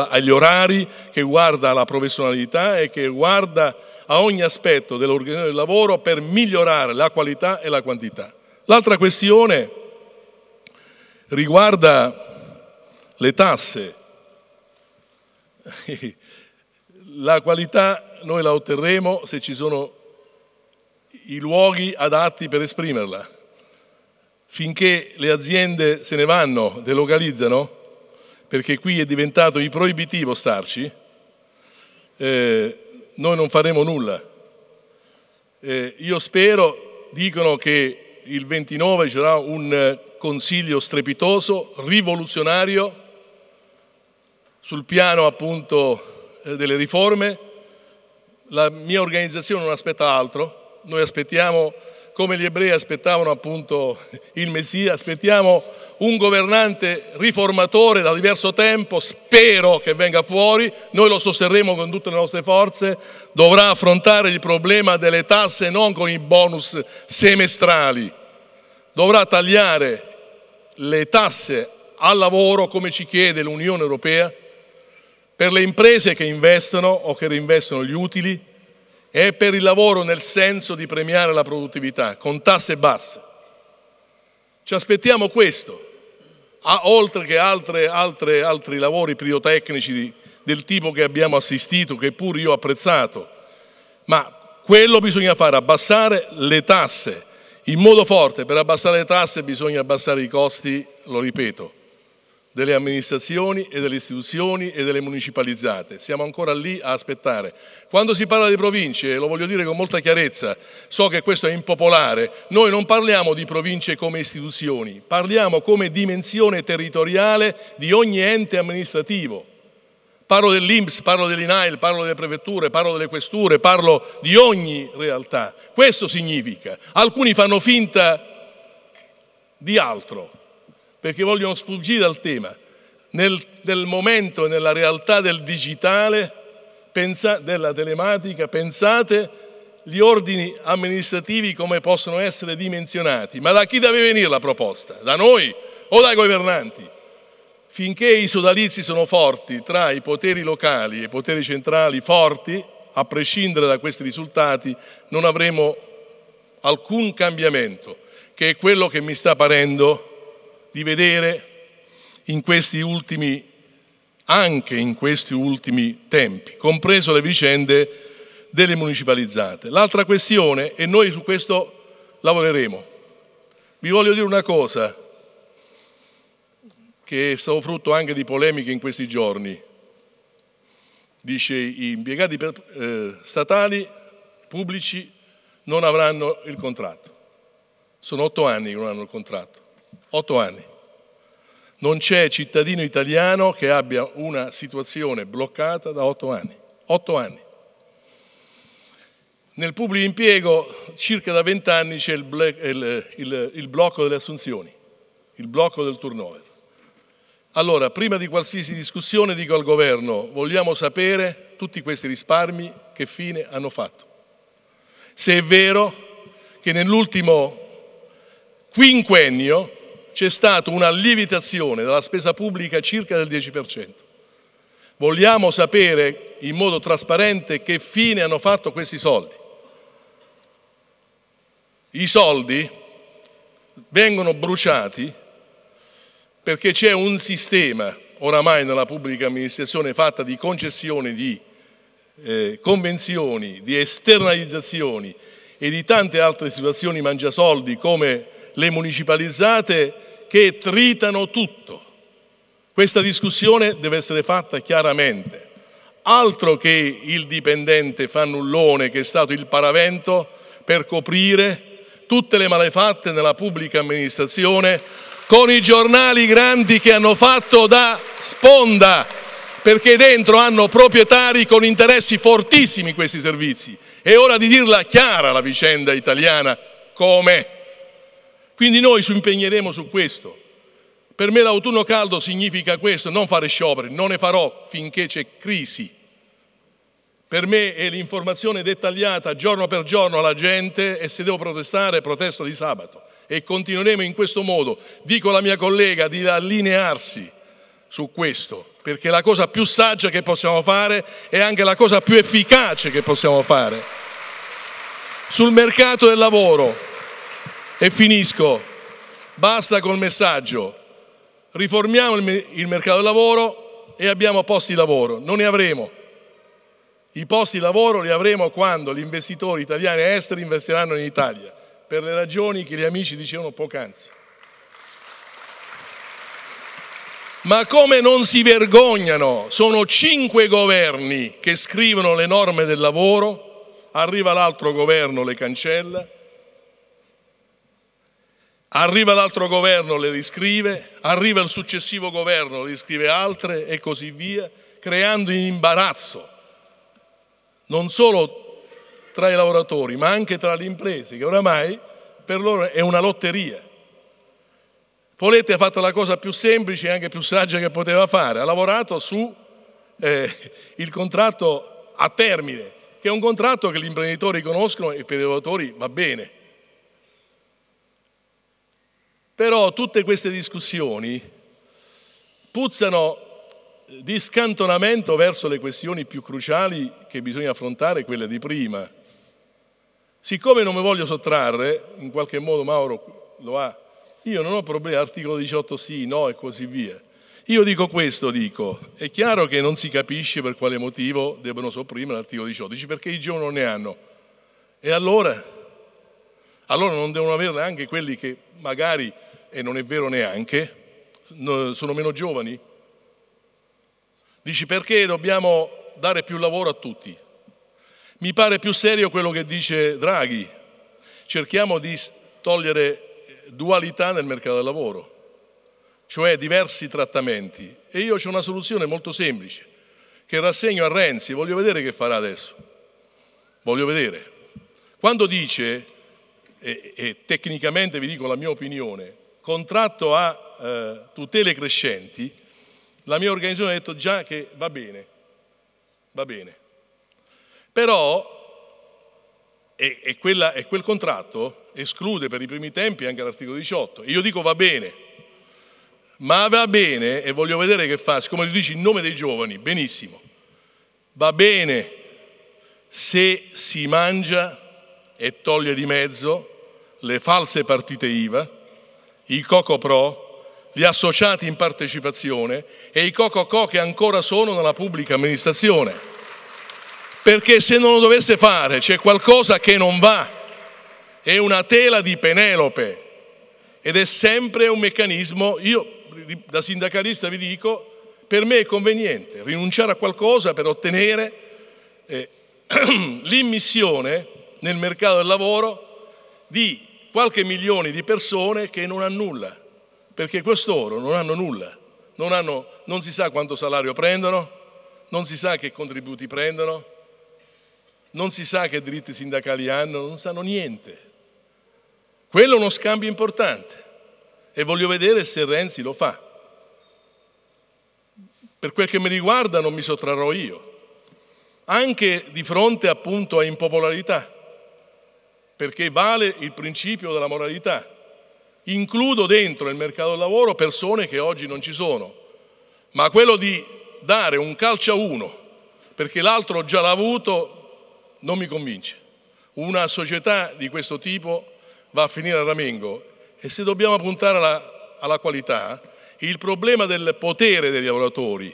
agli orari, che guarda alla professionalità e che guarda a ogni aspetto dell'organizzazione del lavoro per migliorare la qualità e la quantità. L'altra questione riguarda le tasse. La qualità noi la otterremo se ci sono i luoghi adatti per esprimerla. Finché le aziende se ne vanno, delocalizzano, perché qui è diventato il proibitivo starci, eh, noi non faremo nulla. Eh, io spero, dicono che il 29 ci sarà un eh, consiglio strepitoso, rivoluzionario, sul piano appunto eh, delle riforme. La mia organizzazione non aspetta altro, noi aspettiamo, come gli ebrei aspettavano appunto il Messia, aspettiamo un governante riformatore da diverso tempo, spero che venga fuori, noi lo sosterremo con tutte le nostre forze, dovrà affrontare il problema delle tasse non con i bonus semestrali, dovrà tagliare le tasse al lavoro come ci chiede l'Unione Europea, per le imprese che investono o che reinvestono gli utili, è per il lavoro nel senso di premiare la produttività con tasse basse. Ci aspettiamo questo, a, oltre che altre, altre, altri lavori priotecnici di, del tipo che abbiamo assistito, che pure io ho apprezzato, ma quello bisogna fare, abbassare le tasse. In modo forte, per abbassare le tasse bisogna abbassare i costi, lo ripeto, delle amministrazioni e delle istituzioni e delle municipalizzate. Siamo ancora lì a aspettare. Quando si parla di province, lo voglio dire con molta chiarezza, so che questo è impopolare, noi non parliamo di province come istituzioni, parliamo come dimensione territoriale di ogni ente amministrativo. Parlo dell'Inps, parlo dell'INAIL, parlo delle prefetture, parlo delle questure, parlo di ogni realtà. Questo significa. Alcuni fanno finta di altro perché vogliono sfuggire al tema. Nel, nel momento e nella realtà del digitale, pensa, della telematica, pensate gli ordini amministrativi come possono essere dimensionati. Ma da chi deve venire la proposta? Da noi o dai governanti? Finché i sodalizi sono forti tra i poteri locali e i poteri centrali forti, a prescindere da questi risultati, non avremo alcun cambiamento, che è quello che mi sta parendo di vedere in questi ultimi, anche in questi ultimi tempi, compreso le vicende delle municipalizzate. L'altra questione, e noi su questo lavoreremo, vi voglio dire una cosa che è stato frutto anche di polemiche in questi giorni. Dice gli impiegati eh, statali pubblici non avranno il contratto. Sono otto anni che non hanno il contratto otto anni. Non c'è cittadino italiano che abbia una situazione bloccata da otto anni. Otto anni. Nel pubblico impiego circa da vent'anni c'è il, il, il, il, blocco delle assunzioni, il blocco del turnover. Allora, prima di qualsiasi discussione dico al governo, vogliamo sapere tutti questi risparmi che fine hanno fatto. Se è vero che nell'ultimo quinquennio c'è stata una lievitazione della spesa pubblica circa del 10%. Vogliamo sapere in modo trasparente che fine hanno fatto questi soldi. I soldi vengono bruciati perché c'è un sistema oramai nella pubblica amministrazione fatta di concessioni, di eh, convenzioni, di esternalizzazioni e di tante altre situazioni mangiasoldi come le municipalizzate che tritano tutto. Questa discussione deve essere fatta chiaramente. Altro che il dipendente fannullone che è stato il paravento per coprire tutte le malefatte nella pubblica amministrazione con i giornali grandi che hanno fatto da sponda, perché dentro hanno proprietari con interessi fortissimi questi servizi. È ora di dirla chiara la vicenda italiana come quindi noi ci impegneremo su questo. Per me l'autunno caldo significa questo, non fare scioperi, non ne farò finché c'è crisi. Per me è l'informazione dettagliata giorno per giorno alla gente e se devo protestare protesto di sabato e continueremo in questo modo. Dico alla mia collega di allinearsi su questo, perché la cosa più saggia che possiamo fare è anche la cosa più efficace che possiamo fare. Sul mercato del lavoro, e finisco. Basta col messaggio. Riformiamo il, mercato del lavoro e abbiamo posti di lavoro. Non ne avremo. I posti di lavoro li avremo quando gli investitori italiani e esteri investiranno in Italia, per le ragioni che gli amici dicevano poc'anzi. Ma come non si vergognano? Sono cinque governi che scrivono le norme del lavoro, arriva l'altro governo, le cancella, Arriva l'altro governo, le riscrive, arriva il successivo governo, le riscrive altre e così via, creando un imbarazzo non solo tra i lavoratori ma anche tra le imprese, che oramai per loro è una lotteria. Poletti ha fatto la cosa più semplice e anche più saggia che poteva fare, ha lavorato sul eh, contratto a termine, che è un contratto che gli imprenditori conoscono e per i lavoratori va bene. Però tutte queste discussioni puzzano eh, di scantonamento verso le questioni più cruciali che bisogna affrontare, quelle di prima. Siccome non mi voglio sottrarre, in qualche modo Mauro lo ha, io non ho problemi, articolo 18 sì, no e così via. Io dico questo, dico, è chiaro che non si capisce per quale motivo debbano sopprimere l'articolo 18, perché i giovani non ne hanno. E allora? Allora non devono averne anche quelli che magari e non è vero neanche, sono meno giovani? Dici perché dobbiamo dare più lavoro a tutti? Mi pare più serio quello che dice Draghi. Cerchiamo di togliere eh, dualità nel mercato del lavoro, cioè diversi trattamenti. E io ho una soluzione molto semplice, che rassegno a Renzi, voglio vedere che farà adesso. Voglio vedere. Quando dice, e, e tecnicamente vi dico la mia opinione, contratto a eh, tutele crescenti, la mia organizzazione ha detto già che va bene, va bene. Però, e, e, quella, e quel contratto esclude per i primi tempi anche l'articolo 18, io dico va bene, ma va bene, e voglio vedere che fa, siccome lo dici in nome dei giovani, benissimo, va bene se si mangia e toglie di mezzo le false partite IVA, i Coco Pro, gli associati in partecipazione e i Coco Co che ancora sono nella pubblica amministrazione. Perché se non lo dovesse fare c'è qualcosa che non va, è una tela di Penelope ed è sempre un meccanismo, io da sindacalista vi dico, per me è conveniente rinunciare a qualcosa per ottenere eh, l'immissione nel mercato del lavoro di qualche milione di persone che non hanno nulla, perché quest'oro non hanno nulla, non, hanno, non si sa quanto salario prendono, non si sa che contributi prendono, non si sa che diritti sindacali hanno, non sanno niente. Quello è uno scambio importante e voglio vedere se Renzi lo fa. Per quel che mi riguarda non mi sottrarrò io, anche di fronte appunto a impopolarità perché vale il principio della moralità. Includo dentro il mercato del lavoro persone che oggi non ci sono, ma quello di dare un calcio a uno perché l'altro già l'ha avuto non mi convince. Una società di questo tipo va a finire a ramengo e se dobbiamo puntare alla, alla qualità, il problema del potere dei lavoratori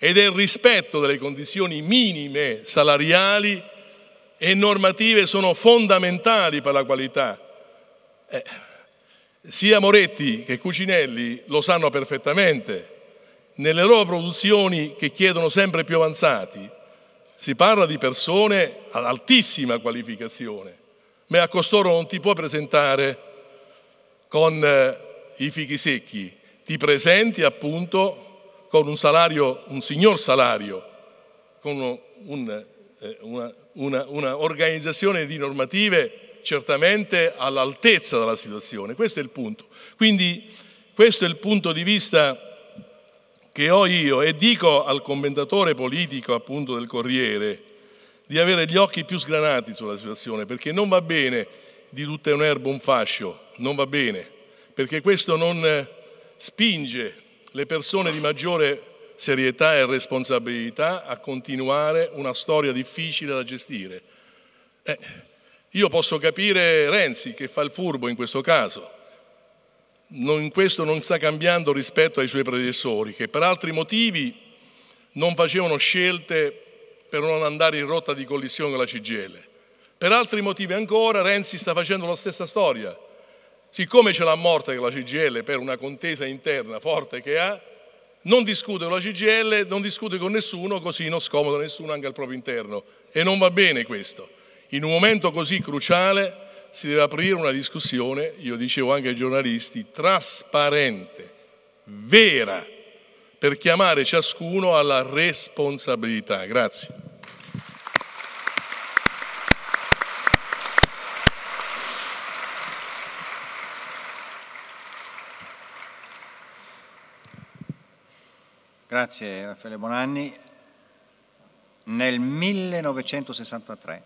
e del rispetto delle condizioni minime salariali e normative sono fondamentali per la qualità. Eh, sia Moretti che Cucinelli lo sanno perfettamente. Nelle loro produzioni che chiedono sempre più avanzati si parla di persone ad altissima qualificazione, ma a costoro non ti puoi presentare con eh, i fichi secchi, ti presenti appunto con un salario, un signor salario, con uno, un, eh, una una, una organizzazione di normative certamente all'altezza della situazione. Questo è il punto. Quindi questo è il punto di vista che ho io e dico al commentatore politico appunto del Corriere di avere gli occhi più sgranati sulla situazione perché non va bene di tutta un'erba un fascio, non va bene perché questo non spinge le persone di maggiore serietà e responsabilità a continuare una storia difficile da gestire. Eh, io posso capire Renzi che fa il furbo in questo caso, non, questo non sta cambiando rispetto ai suoi predecessori che per altri motivi non facevano scelte per non andare in rotta di collisione con la CGL. Per altri motivi ancora Renzi sta facendo la stessa storia. Siccome ce l'ha morta con la CGL per una contesa interna forte che ha, non discute con la CGL, non discute con nessuno, così non scomoda nessuno anche al proprio interno. E non va bene questo. In un momento così cruciale si deve aprire una discussione, io dicevo anche ai giornalisti, trasparente, vera, per chiamare ciascuno alla responsabilità. Grazie. Grazie Raffaele Bonanni. Nel 1963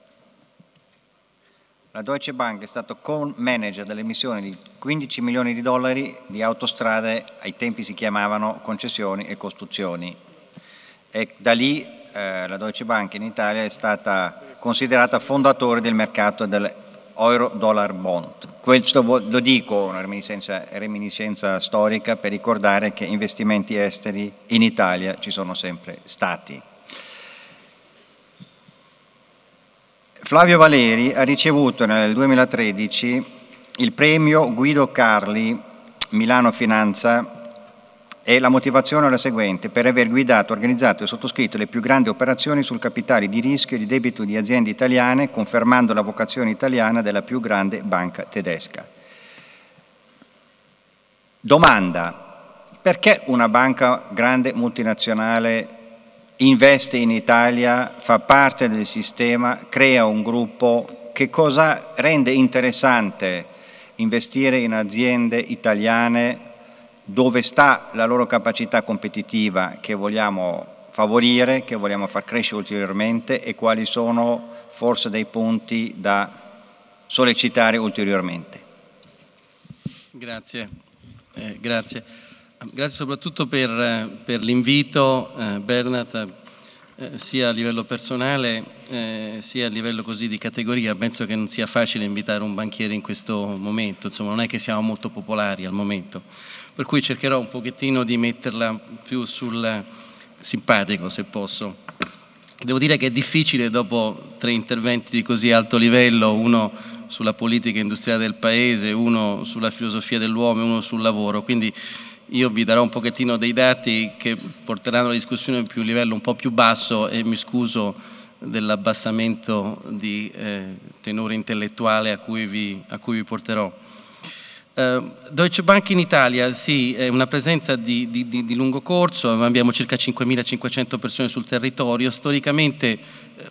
la Deutsche Bank è stata co-manager dell'emissione di 15 milioni di dollari di autostrade, ai tempi si chiamavano concessioni e costruzioni. E da lì eh, la Deutsche Bank in Italia è stata considerata fondatore del mercato delle euro-dollar bond. Questo lo dico, una reminiscenza, reminiscenza storica, per ricordare che investimenti esteri in Italia ci sono sempre stati. Flavio Valeri ha ricevuto nel 2013 il premio Guido Carli Milano Finanza e la motivazione è la seguente, per aver guidato, organizzato e sottoscritto le più grandi operazioni sul capitale di rischio e di debito di aziende italiane, confermando la vocazione italiana della più grande banca tedesca. Domanda, perché una banca grande multinazionale investe in Italia, fa parte del sistema, crea un gruppo, che cosa rende interessante investire in aziende italiane dove sta la loro capacità competitiva che vogliamo favorire, che vogliamo far crescere ulteriormente e quali sono forse dei punti da sollecitare ulteriormente. Grazie, eh, grazie. grazie. soprattutto per, eh, per l'invito, eh, Bernat, eh, sia a livello personale eh, sia a livello così di categoria. Penso che non sia facile invitare un banchiere in questo momento, insomma non è che siamo molto popolari al momento per cui cercherò un pochettino di metterla più sul simpatico, se posso. Devo dire che è difficile dopo tre interventi di così alto livello, uno sulla politica industriale del Paese, uno sulla filosofia dell'uomo e uno sul lavoro, quindi io vi darò un pochettino dei dati che porteranno la discussione a un livello un po' più basso e mi scuso dell'abbassamento di eh, tenore intellettuale a cui vi, a cui vi porterò. Uh, Deutsche Bank in Italia, sì, è una presenza di, di, di, di lungo corso, abbiamo circa 5.500 persone sul territorio, storicamente eh,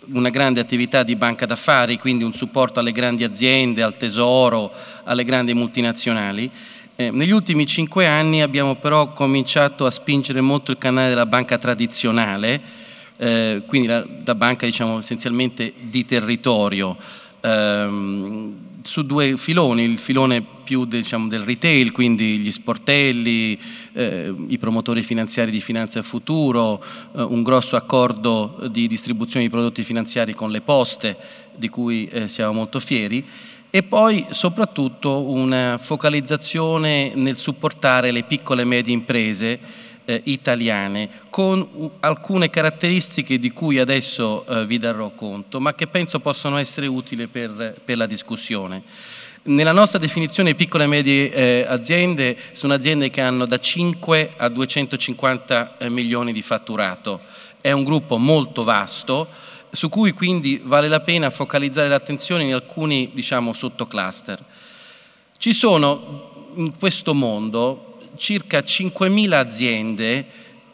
una grande attività di banca d'affari, quindi un supporto alle grandi aziende, al tesoro, alle grandi multinazionali. Eh, negli ultimi cinque anni abbiamo però cominciato a spingere molto il canale della banca tradizionale, eh, quindi la, la banca diciamo, essenzialmente di territorio, ehm, su due filoni, il filone più diciamo, del retail, quindi gli sportelli, eh, i promotori finanziari di Finanza Futuro, eh, un grosso accordo di distribuzione di prodotti finanziari con le poste, di cui eh, siamo molto fieri, e poi soprattutto una focalizzazione nel supportare le piccole e medie imprese eh, italiane, con alcune caratteristiche di cui adesso eh, vi darò conto, ma che penso possano essere utili per, per la discussione. Nella nostra definizione piccole e medie eh, aziende sono aziende che hanno da 5 a 250 eh, milioni di fatturato. È un gruppo molto vasto su cui quindi vale la pena focalizzare l'attenzione in alcuni diciamo, sottocluster. Ci sono in questo mondo circa 5.000 aziende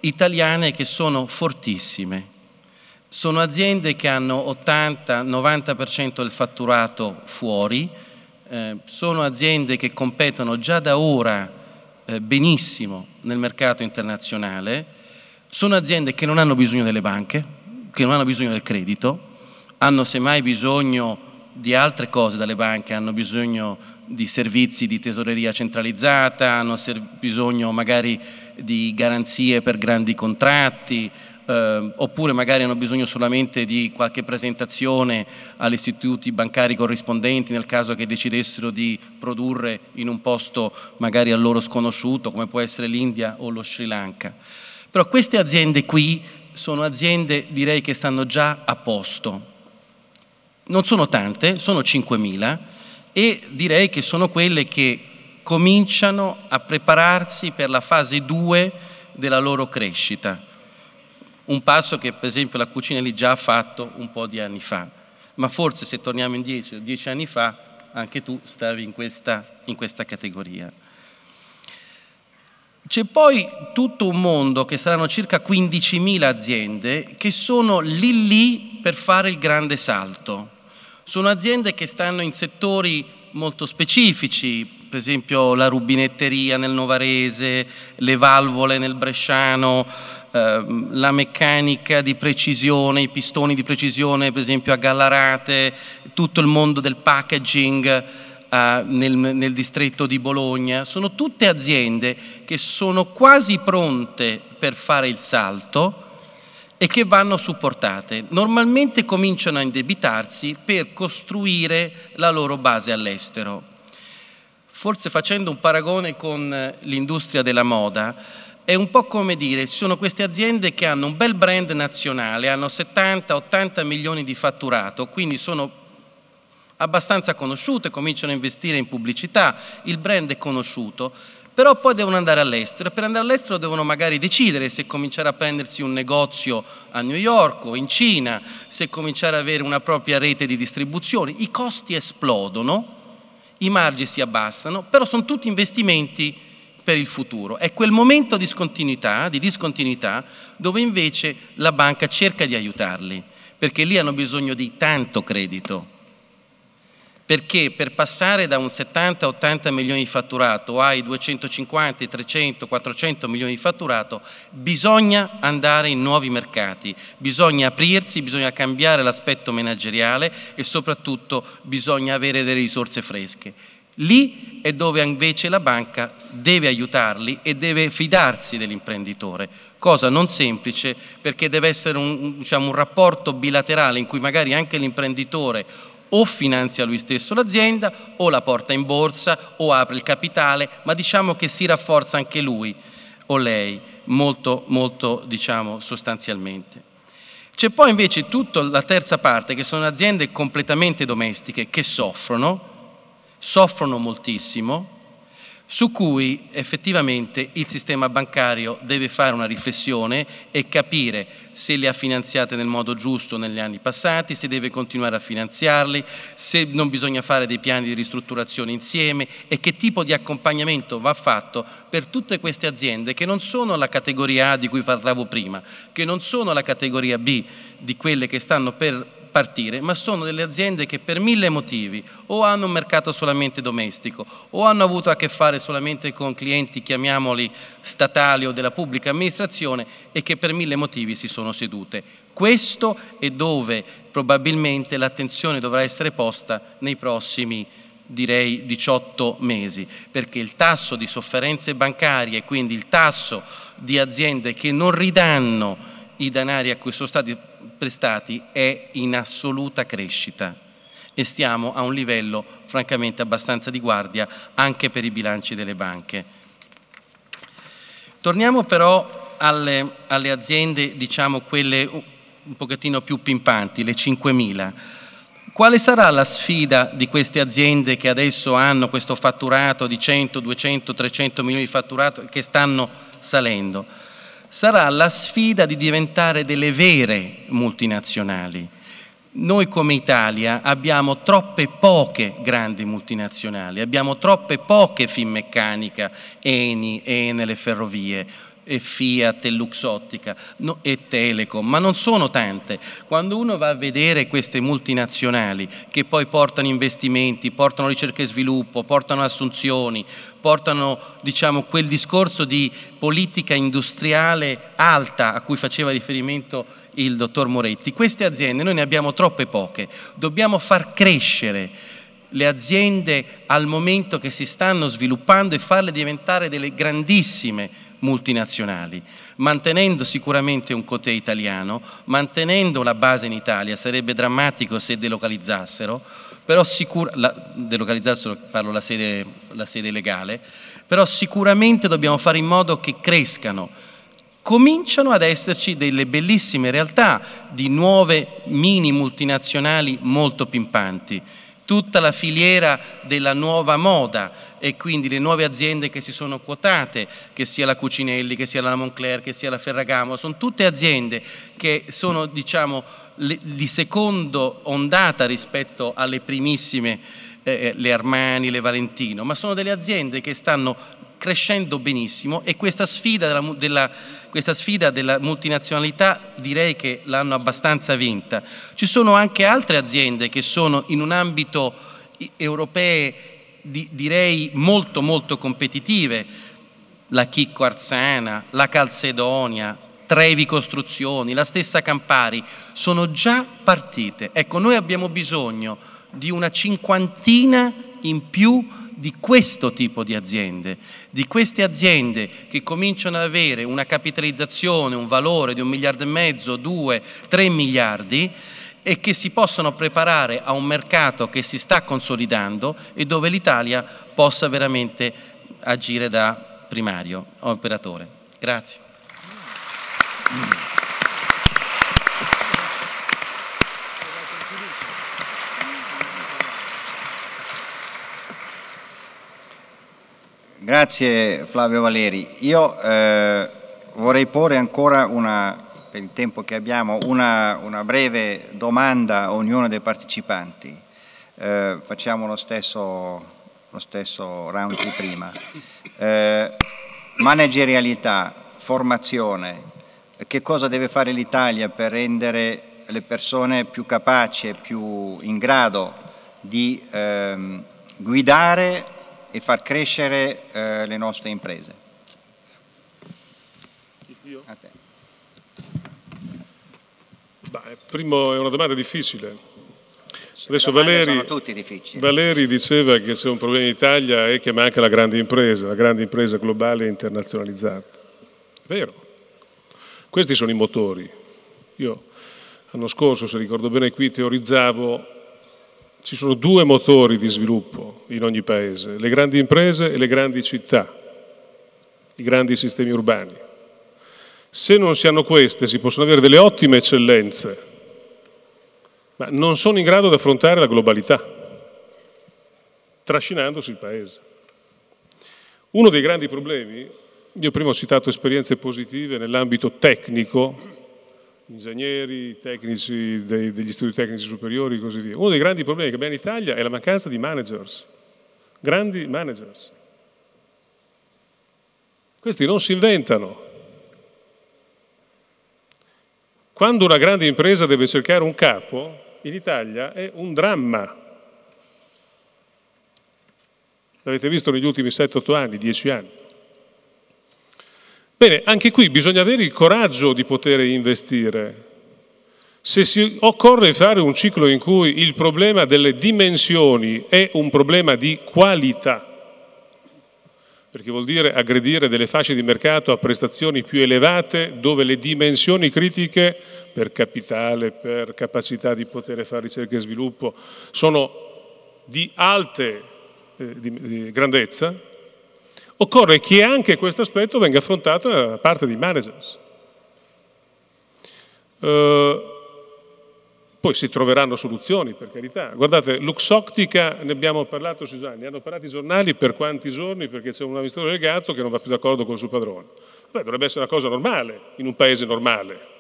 italiane che sono fortissime. Sono aziende che hanno 80-90% del fatturato fuori, eh, sono aziende che competono già da ora eh, benissimo nel mercato internazionale, sono aziende che non hanno bisogno delle banche, che non hanno bisogno del credito, hanno semmai bisogno di altre cose dalle banche, hanno bisogno di servizi di tesoreria centralizzata, hanno bisogno magari di garanzie per grandi contratti, eh, oppure magari hanno bisogno solamente di qualche presentazione agli istituti bancari corrispondenti nel caso che decidessero di produrre in un posto magari a loro sconosciuto, come può essere l'India o lo Sri Lanka. Però queste aziende qui sono aziende direi che stanno già a posto. Non sono tante, sono 5.000 e direi che sono quelle che cominciano a prepararsi per la fase 2 della loro crescita. Un passo che per esempio la cucina lì già ha fatto un po' di anni fa, ma forse se torniamo indietro dieci, dieci anni fa anche tu stavi in questa, in questa categoria. C'è poi tutto un mondo che saranno circa 15.000 aziende che sono lì lì per fare il grande salto. Sono aziende che stanno in settori molto specifici, per esempio la rubinetteria nel Novarese, le valvole nel Bresciano, ehm, la meccanica di precisione, i pistoni di precisione per esempio a Gallarate, tutto il mondo del packaging eh, nel, nel distretto di Bologna, sono tutte aziende che sono quasi pronte per fare il salto, e che vanno supportate. Normalmente cominciano a indebitarsi per costruire la loro base all'estero. Forse facendo un paragone con eh, l'industria della moda, è un po' come dire, ci sono queste aziende che hanno un bel brand nazionale, hanno 70-80 milioni di fatturato, quindi sono abbastanza conosciute, cominciano a investire in pubblicità, il brand è conosciuto, però poi devono andare all'estero e per andare all'estero devono magari decidere se cominciare a prendersi un negozio a New York o in Cina, se cominciare ad avere una propria rete di distribuzione. I costi esplodono, i margini si abbassano, però sono tutti investimenti per il futuro. È quel momento di discontinuità, di discontinuità dove invece la banca cerca di aiutarli, perché lì hanno bisogno di tanto credito perché per passare da un 70-80 milioni di fatturato ai 250, 300, 400 milioni di fatturato bisogna andare in nuovi mercati, bisogna aprirsi, bisogna cambiare l'aspetto manageriale e soprattutto bisogna avere delle risorse fresche. Lì è dove invece la banca deve aiutarli e deve fidarsi dell'imprenditore, cosa non semplice perché deve essere un, diciamo, un rapporto bilaterale in cui magari anche l'imprenditore o finanzia lui stesso l'azienda o la porta in borsa o apre il capitale, ma diciamo che si rafforza anche lui o lei molto, molto diciamo, sostanzialmente. C'è poi invece tutta la terza parte che sono aziende completamente domestiche che soffrono, soffrono moltissimo, su cui effettivamente il sistema bancario deve fare una riflessione e capire se le ha finanziate nel modo giusto negli anni passati, se deve continuare a finanziarli, se non bisogna fare dei piani di ristrutturazione insieme e che tipo di accompagnamento va fatto per tutte queste aziende che non sono la categoria A di cui parlavo prima, che non sono la categoria B di quelle che stanno per partire, ma sono delle aziende che per mille motivi o hanno un mercato solamente domestico o hanno avuto a che fare solamente con clienti, chiamiamoli statali o della pubblica amministrazione e che per mille motivi si sono sedute. Questo è dove probabilmente l'attenzione dovrà essere posta nei prossimi direi 18 mesi, perché il tasso di sofferenze bancarie, quindi il tasso di aziende che non ridanno i denari a cui sono stati prestati è in assoluta crescita e stiamo a un livello francamente abbastanza di guardia anche per i bilanci delle banche. Torniamo però alle, alle aziende, diciamo quelle un pochettino più pimpanti, le 5.000. Quale sarà la sfida di queste aziende che adesso hanno questo fatturato di 100, 200, 300 milioni di fatturato e che stanno salendo? sarà la sfida di diventare delle vere multinazionali. Noi come Italia abbiamo troppe poche grandi multinazionali, abbiamo troppe poche Finmeccanica, Eni, Enel e Ferrovie, e Fiat e Luxottica no, e Telecom, ma non sono tante. Quando uno va a vedere queste multinazionali che poi portano investimenti, portano ricerca e sviluppo, portano assunzioni, portano diciamo, quel discorso di politica industriale alta a cui faceva riferimento il dottor Moretti, queste aziende noi ne abbiamo troppe poche, dobbiamo far crescere le aziende al momento che si stanno sviluppando e farle diventare delle grandissime aziende multinazionali, mantenendo sicuramente un cotè italiano, mantenendo la base in Italia, sarebbe drammatico se delocalizzassero, però sicur- la, delocalizzassero, parlo la sede, la sede legale, però sicuramente dobbiamo fare in modo che crescano, cominciano ad esserci delle bellissime realtà di nuove mini multinazionali molto pimpanti tutta la filiera della nuova moda e quindi le nuove aziende che si sono quotate, che sia la Cucinelli, che sia la Moncler, che sia la Ferragamo, sono tutte aziende che sono diciamo di secondo ondata rispetto alle primissime, eh, eh, le Armani, le Valentino, ma sono delle aziende che stanno crescendo benissimo e questa sfida della, della questa sfida della multinazionalità direi che l'hanno abbastanza vinta. Ci sono anche altre aziende che sono in un ambito europeo di, direi molto molto competitive, la Chicco Arzana, la Calcedonia, Trevi Costruzioni, la stessa Campari, sono già partite. Ecco, noi abbiamo bisogno di una cinquantina in più di questo tipo di aziende, di queste aziende che cominciano ad avere una capitalizzazione, un valore di un miliardo e mezzo, due, tre miliardi e che si possono preparare a un mercato che si sta consolidando e dove l'Italia possa veramente agire da primario operatore. Grazie. Grazie Flavio Valeri. Io eh, vorrei porre ancora una, per il tempo che abbiamo, una, una breve domanda a ognuno dei partecipanti. Eh, facciamo lo stesso, lo stesso, round di prima. Eh, managerialità, formazione, che cosa deve fare l'Italia per rendere le persone più capaci più in grado di ehm, guidare e far crescere eh, le nostre imprese. Io. Bah, primo è una domanda difficile. Adesso Valeri, Valeri diceva che c'è un problema in Italia è che manca la grande impresa, la grande impresa globale e internazionalizzata. È vero. Questi sono i motori. Io l'anno scorso, se ricordo bene, qui teorizzavo ci sono due motori di sviluppo in ogni paese, le grandi imprese e le grandi città, i grandi sistemi urbani. Se non si hanno queste si possono avere delle ottime eccellenze, ma non sono in grado di affrontare la globalità, trascinandosi il paese. Uno dei grandi problemi, io prima ho citato esperienze positive nell'ambito tecnico, ingegneri, tecnici dei, degli studi tecnici superiori e così via. Uno dei grandi problemi che abbiamo in Italia è la mancanza di managers, grandi managers. Questi non si inventano. Quando una grande impresa deve cercare un capo, in Italia è un dramma. L'avete visto negli ultimi 7-8 anni, 10 anni. Bene, anche qui bisogna avere il coraggio di poter investire. Se si occorre fare un ciclo in cui il problema delle dimensioni è un problema di qualità, perché vuol dire aggredire delle fasce di mercato a prestazioni più elevate dove le dimensioni critiche per capitale, per capacità di poter fare ricerca e sviluppo sono di alte eh, di, di grandezza, occorre che anche questo aspetto venga affrontato da parte dei managers. Eh, poi si troveranno soluzioni, per carità. Guardate, Luxottica, ne abbiamo parlato Susanni, hanno parlato i giornali per quanti giorni perché c'è un amministratore legato che non va più d'accordo con il suo padrone. Beh, dovrebbe essere una cosa normale in un paese normale.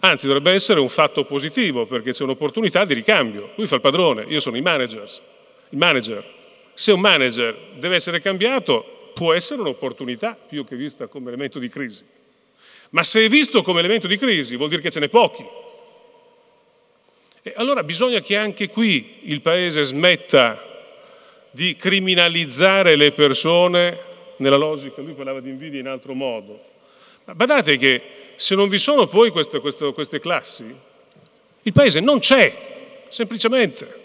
Anzi, dovrebbe essere un fatto positivo perché c'è un'opportunità di ricambio. Lui fa il padrone, io sono i managers, il manager se un manager deve essere cambiato, può essere un'opportunità più che vista come elemento di crisi. Ma se è visto come elemento di crisi, vuol dire che ce n'è pochi. E allora bisogna che anche qui il Paese smetta di criminalizzare le persone nella logica, lui parlava di invidia in altro modo. Ma badate che se non vi sono poi queste, queste, queste classi, il Paese non c'è, semplicemente.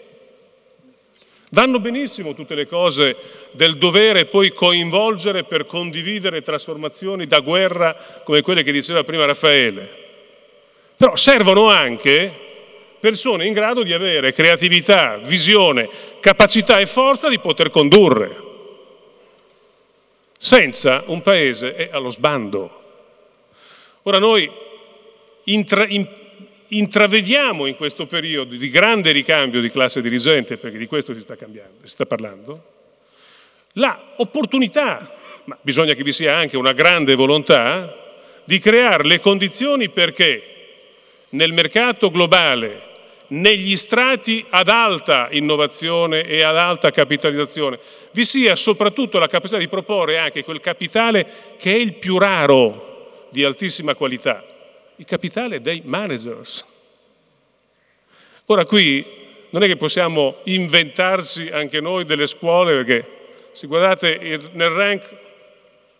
Vanno benissimo tutte le cose del dovere poi coinvolgere per condividere trasformazioni da guerra come quelle che diceva prima Raffaele. Però servono anche persone in grado di avere creatività, visione, capacità e forza di poter condurre. Senza un paese è allo sbando. Ora noi in, intravediamo in questo periodo di grande ricambio di classe dirigente, perché di questo si sta, cambiando, si sta parlando, la opportunità, ma bisogna che vi sia anche una grande volontà, di creare le condizioni perché nel mercato globale, negli strati ad alta innovazione e ad alta capitalizzazione, vi sia soprattutto la capacità di proporre anche quel capitale che è il più raro di altissima qualità, il capitale dei managers. Ora qui non è che possiamo inventarsi anche noi delle scuole, perché se guardate nel rank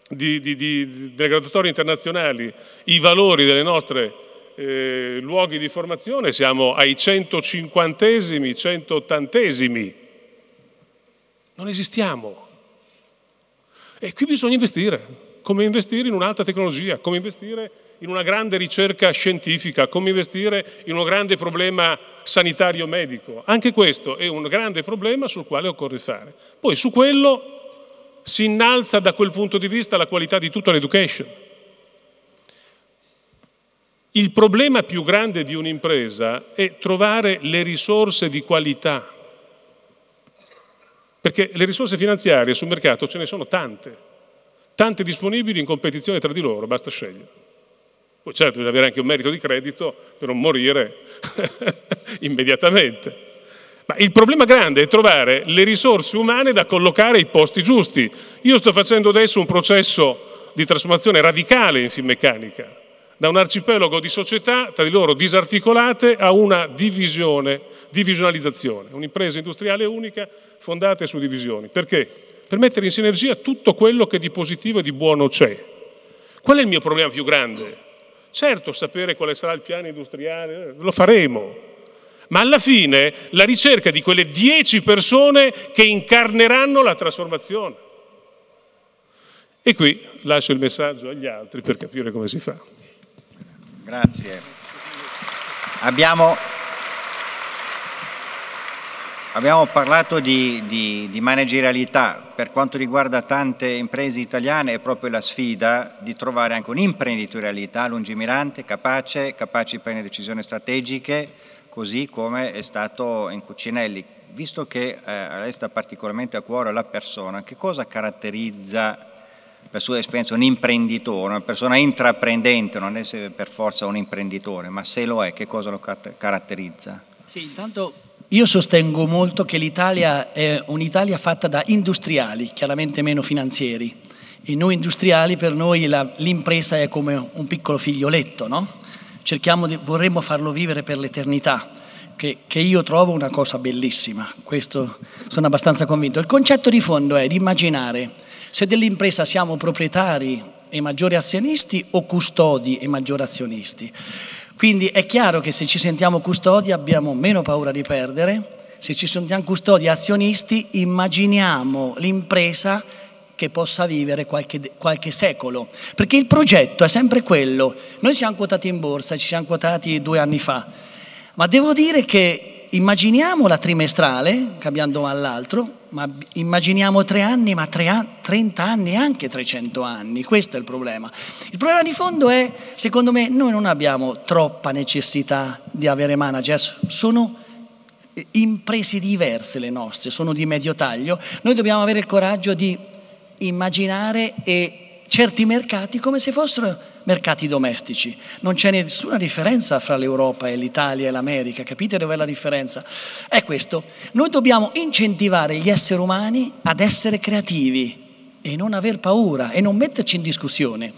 di, di, di, delle graduatorie internazionali i valori delle nostre eh, luoghi di formazione siamo ai 150esimi, 180esimi. Non esistiamo. E qui bisogna investire, come investire in un'alta tecnologia, come investire in una grande ricerca scientifica, come investire in un grande problema sanitario medico. Anche questo è un grande problema sul quale occorre fare. Poi su quello si innalza da quel punto di vista la qualità di tutta l'education. Il problema più grande di un'impresa è trovare le risorse di qualità, perché le risorse finanziarie sul mercato ce ne sono tante, tante disponibili in competizione tra di loro, basta scegliere. Poi certo bisogna avere anche un merito di credito per non morire immediatamente. Ma il problema grande è trovare le risorse umane da collocare ai posti giusti. Io sto facendo adesso un processo di trasformazione radicale in Finmeccanica, da un arcipelago di società tra di loro disarticolate a una divisione, divisionalizzazione, un'impresa industriale unica fondata su divisioni. Perché? Per mettere in sinergia tutto quello che di positivo e di buono c'è. Qual è il mio problema più grande? Certo, sapere quale sarà il piano industriale, lo faremo. Ma alla fine la ricerca di quelle dieci persone che incarneranno la trasformazione. E qui lascio il messaggio agli altri per capire come si fa. Grazie. Abbiamo Abbiamo parlato di, di, di, managerialità, per quanto riguarda tante imprese italiane è proprio la sfida di trovare anche un'imprenditorialità lungimirante, capace, capace di prendere decisioni strategiche, così come è stato in Cucinelli. Visto che eh, a lei sta particolarmente a cuore la persona, che cosa caratterizza per sua esperienza un imprenditore, una persona intraprendente, non è per forza un imprenditore, ma se lo è, che cosa lo caratterizza? Sì, intanto io sostengo molto che l'Italia è un'Italia fatta da industriali, chiaramente meno finanzieri. E noi industriali, per noi l'impresa è come un piccolo figlioletto, no? Cerchiamo di, vorremmo farlo vivere per l'eternità, che, che io trovo una cosa bellissima, questo sono abbastanza convinto. Il concetto di fondo è di immaginare se dell'impresa siamo proprietari e maggiori azionisti o custodi e maggiori azionisti. Quindi è chiaro che se ci sentiamo custodi abbiamo meno paura di perdere, se ci sentiamo custodi azionisti immaginiamo l'impresa che possa vivere qualche, qualche, secolo. Perché il progetto è sempre quello. Noi siamo quotati in borsa, ci siamo quotati due anni fa, ma devo dire che immaginiamo la trimestrale, cambiando all'altro, ma immaginiamo tre anni, ma tre a- 30 anni, e anche 300 anni, questo è il problema. Il problema di fondo è, secondo me, noi non abbiamo troppa necessità di avere manager, sono eh, imprese diverse le nostre, sono di medio taglio, noi dobbiamo avere il coraggio di immaginare certi mercati come se fossero mercati domestici. Non c'è nessuna differenza fra l'Europa e l'Italia e l'America, capite dov'è la differenza? È questo, noi dobbiamo incentivare gli esseri umani ad essere creativi e non aver paura e non metterci in discussione.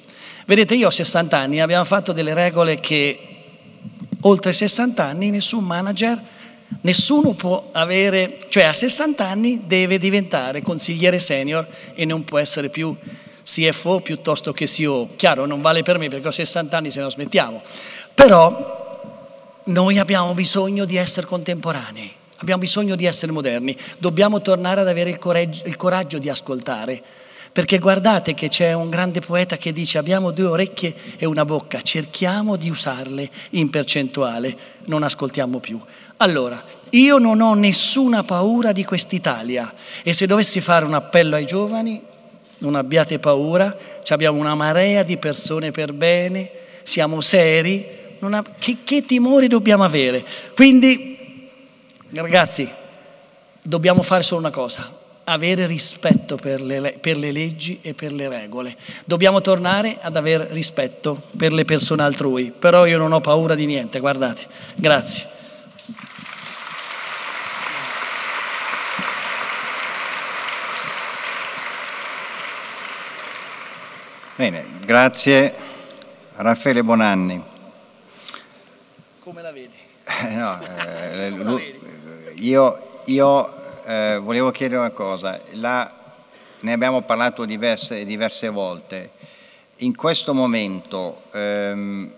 Vedete, io ho 60 anni, abbiamo fatto delle regole che oltre 60 anni nessun manager, nessuno può avere, cioè a 60 anni deve diventare consigliere senior e non può essere più CFO piuttosto che CEO. Chiaro, non vale per me perché ho 60 anni se non smettiamo. Però noi abbiamo bisogno di essere contemporanei, abbiamo bisogno di essere moderni, dobbiamo tornare ad avere il coraggio, il coraggio di ascoltare. Perché guardate che c'è un grande poeta che dice abbiamo due orecchie e una bocca, cerchiamo di usarle in percentuale, non ascoltiamo più. Allora, io non ho nessuna paura di quest'Italia e se dovessi fare un appello ai giovani non abbiate paura, abbiamo una marea di persone per bene, siamo seri, ha, che, che timori dobbiamo avere? Quindi, ragazzi, dobbiamo fare solo una cosa, avere rispetto per le, per le, leggi e per le regole. Dobbiamo tornare ad avere rispetto per le persone altrui, però io non ho paura di niente, guardate. Grazie. Bene, grazie. Raffaele Bonanni. Come la vedi? Eh, no, eh, la io, io eh, volevo chiedere una cosa. La, ne abbiamo parlato diverse, diverse, volte. In questo momento ehm,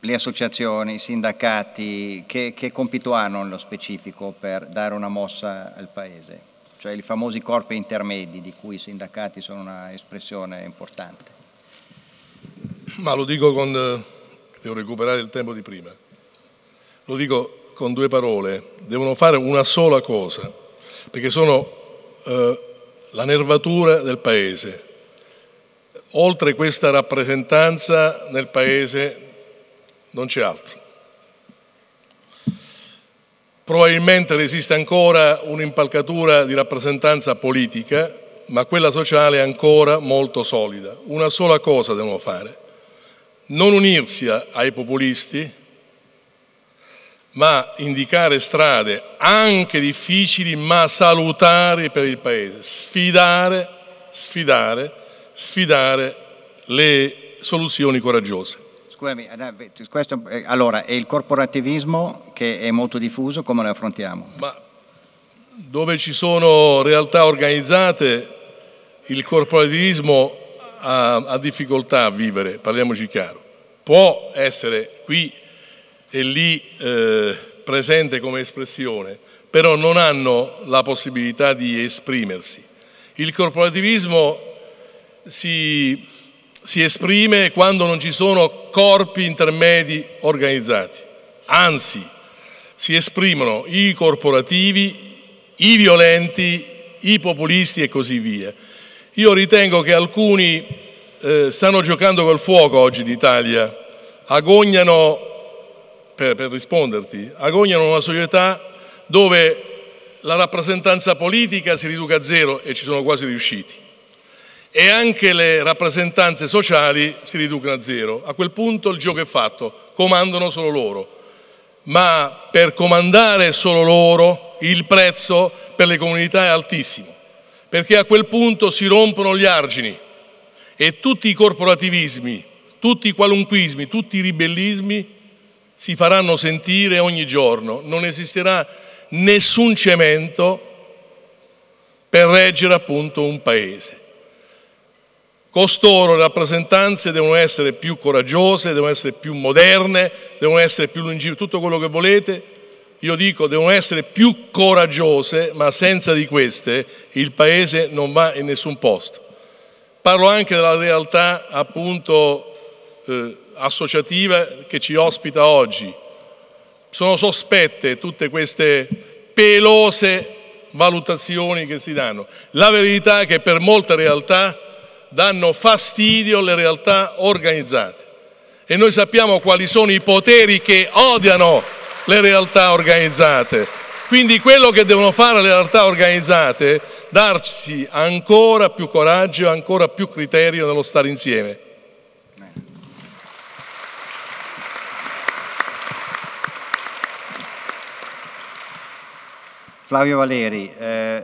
le associazioni, i sindacati, che, che compito hanno nello specifico per dare una mossa al Paese? cioè i famosi corpi intermedi di cui i sindacati sono una espressione importante. Ma lo dico con, eh, devo recuperare il tempo di prima, lo dico con due parole, devono fare una sola cosa, perché sono eh, la nervatura del Paese. Oltre questa rappresentanza nel Paese non c'è altro. Probabilmente resiste ancora un'impalcatura di rappresentanza politica, ma quella sociale è ancora molto solida. Una sola cosa devono fare, non unirsi ai populisti, ma indicare strade anche difficili, ma salutari per il Paese, sfidare, sfidare, sfidare le soluzioni coraggiose. Scusami, eh, questo, eh, allora, è il corporativismo che è molto diffuso, come lo affrontiamo? Ma dove ci sono realtà organizzate, il corporativismo ha, ha difficoltà a vivere, parliamoci chiaro. Può essere qui e lì eh, presente come espressione, però non hanno la possibilità di esprimersi. Il corporativismo si si esprime quando non ci sono corpi intermedi organizzati, anzi si esprimono i corporativi, i violenti, i populisti e così via. Io ritengo che alcuni eh, stanno giocando col fuoco oggi d'Italia, agognano, per, per risponderti, agognano una società dove la rappresentanza politica si riduca a zero e ci sono quasi riusciti e anche le rappresentanze sociali si riducono a zero. A quel punto il gioco è fatto, comandano solo loro. Ma per comandare solo loro il prezzo per le comunità è altissimo, perché a quel punto si rompono gli argini e tutti i corporativismi, tutti i qualunquismi, tutti i ribellismi si faranno sentire ogni giorno. Non esisterà nessun cemento per reggere appunto un paese. Costoro le rappresentanze devono essere più coraggiose, devono essere più moderne, devono essere più lungeve, tutto quello che volete. Io dico devono essere più coraggiose, ma senza di queste il Paese non va in nessun posto. Parlo anche della realtà appunto eh, associativa che ci ospita oggi. Sono sospette tutte queste pelose valutazioni che si danno. La verità è che per molte realtà danno fastidio alle realtà organizzate. E noi sappiamo quali sono i poteri che odiano le realtà organizzate. Quindi quello che devono fare le realtà organizzate, è darsi ancora più coraggio, e ancora più criterio nello stare insieme. Flavio Valeri, eh...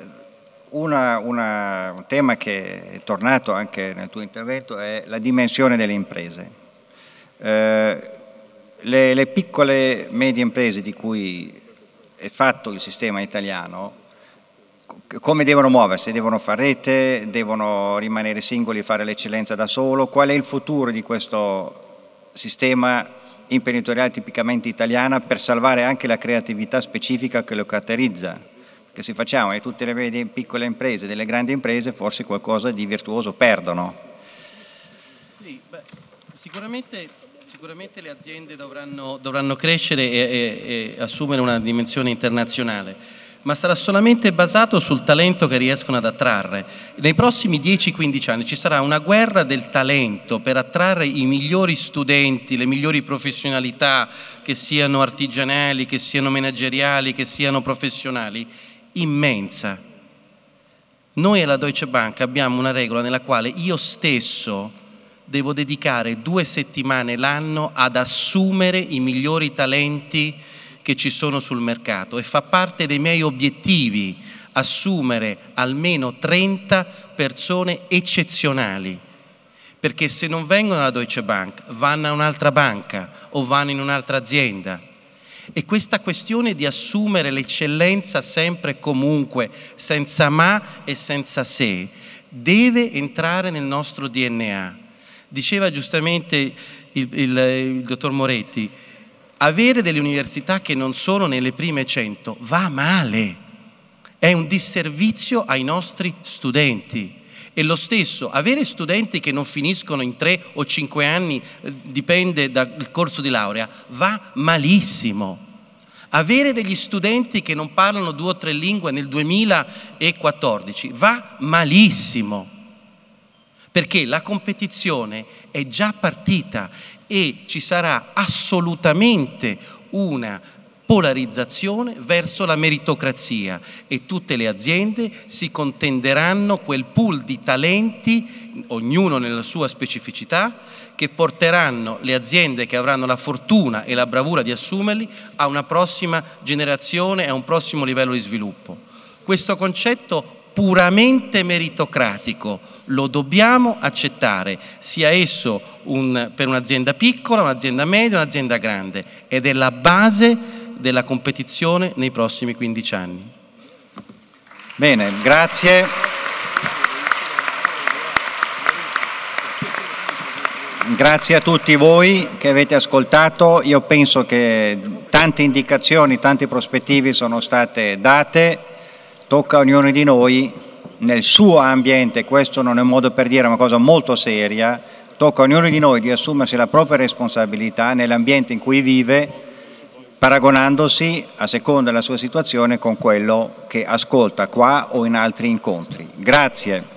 Una, una, un tema che è tornato anche nel tuo intervento è la dimensione delle imprese. Eh, le, le, piccole e medie imprese di cui è fatto il sistema italiano, come devono muoversi? Devono fare rete? Devono rimanere singoli e fare l'eccellenza da solo? Qual è il futuro di questo sistema imprenditoriale tipicamente italiano per salvare anche la creatività specifica che lo caratterizza? che se facciamo e tutte le piccole imprese, delle grandi imprese, forse qualcosa di virtuoso perdono. Sì, beh, sicuramente, sicuramente, le aziende dovranno, dovranno crescere e, e, e assumere una dimensione internazionale, ma sarà solamente basato sul talento che riescono ad attrarre. Nei prossimi 10-15 anni ci sarà una guerra del talento per attrarre i migliori studenti, le migliori professionalità, che siano artigianali, che siano manageriali, che siano professionali immensa. Noi alla Deutsche Bank abbiamo una regola nella quale io stesso devo dedicare due settimane l'anno ad assumere i migliori talenti che ci sono sul mercato e fa parte dei miei obiettivi assumere almeno 30 persone eccezionali, perché se non vengono alla Deutsche Bank vanno a un'altra banca o vanno in un'altra azienda e questa questione di assumere l'eccellenza sempre e comunque, senza ma e senza se, deve entrare nel nostro DNA. Diceva giustamente il, il, il dottor Moretti, avere delle università che non sono nelle prime cento va male, è un disservizio ai nostri studenti. E lo stesso, avere studenti che non finiscono in tre o cinque anni, eh, dipende dal corso di laurea, va malissimo. Avere degli studenti che non parlano due o tre lingue nel 2014 va malissimo, perché la competizione è già partita e ci sarà assolutamente una polarizzazione verso la meritocrazia e tutte le aziende si contenderanno quel pool di talenti, ognuno nella sua specificità, che porteranno le aziende che avranno la fortuna e la bravura di assumerli a una prossima generazione a un prossimo livello di sviluppo. Questo concetto puramente meritocratico, lo dobbiamo accettare, sia esso un, per un'azienda piccola, un'azienda media, un'azienda grande, ed è la base della competizione nei prossimi 15 anni. Bene, grazie. Grazie a tutti voi che avete ascoltato, io penso che tante indicazioni, tante prospettive sono state date, tocca a ognuno di noi nel suo ambiente, questo non è un modo per dire, è una cosa molto seria, tocca a ognuno di noi di assumersi la propria responsabilità nell'ambiente in cui vive paragonandosi a seconda della sua situazione con quello che ascolta qua o in altri incontri. Grazie.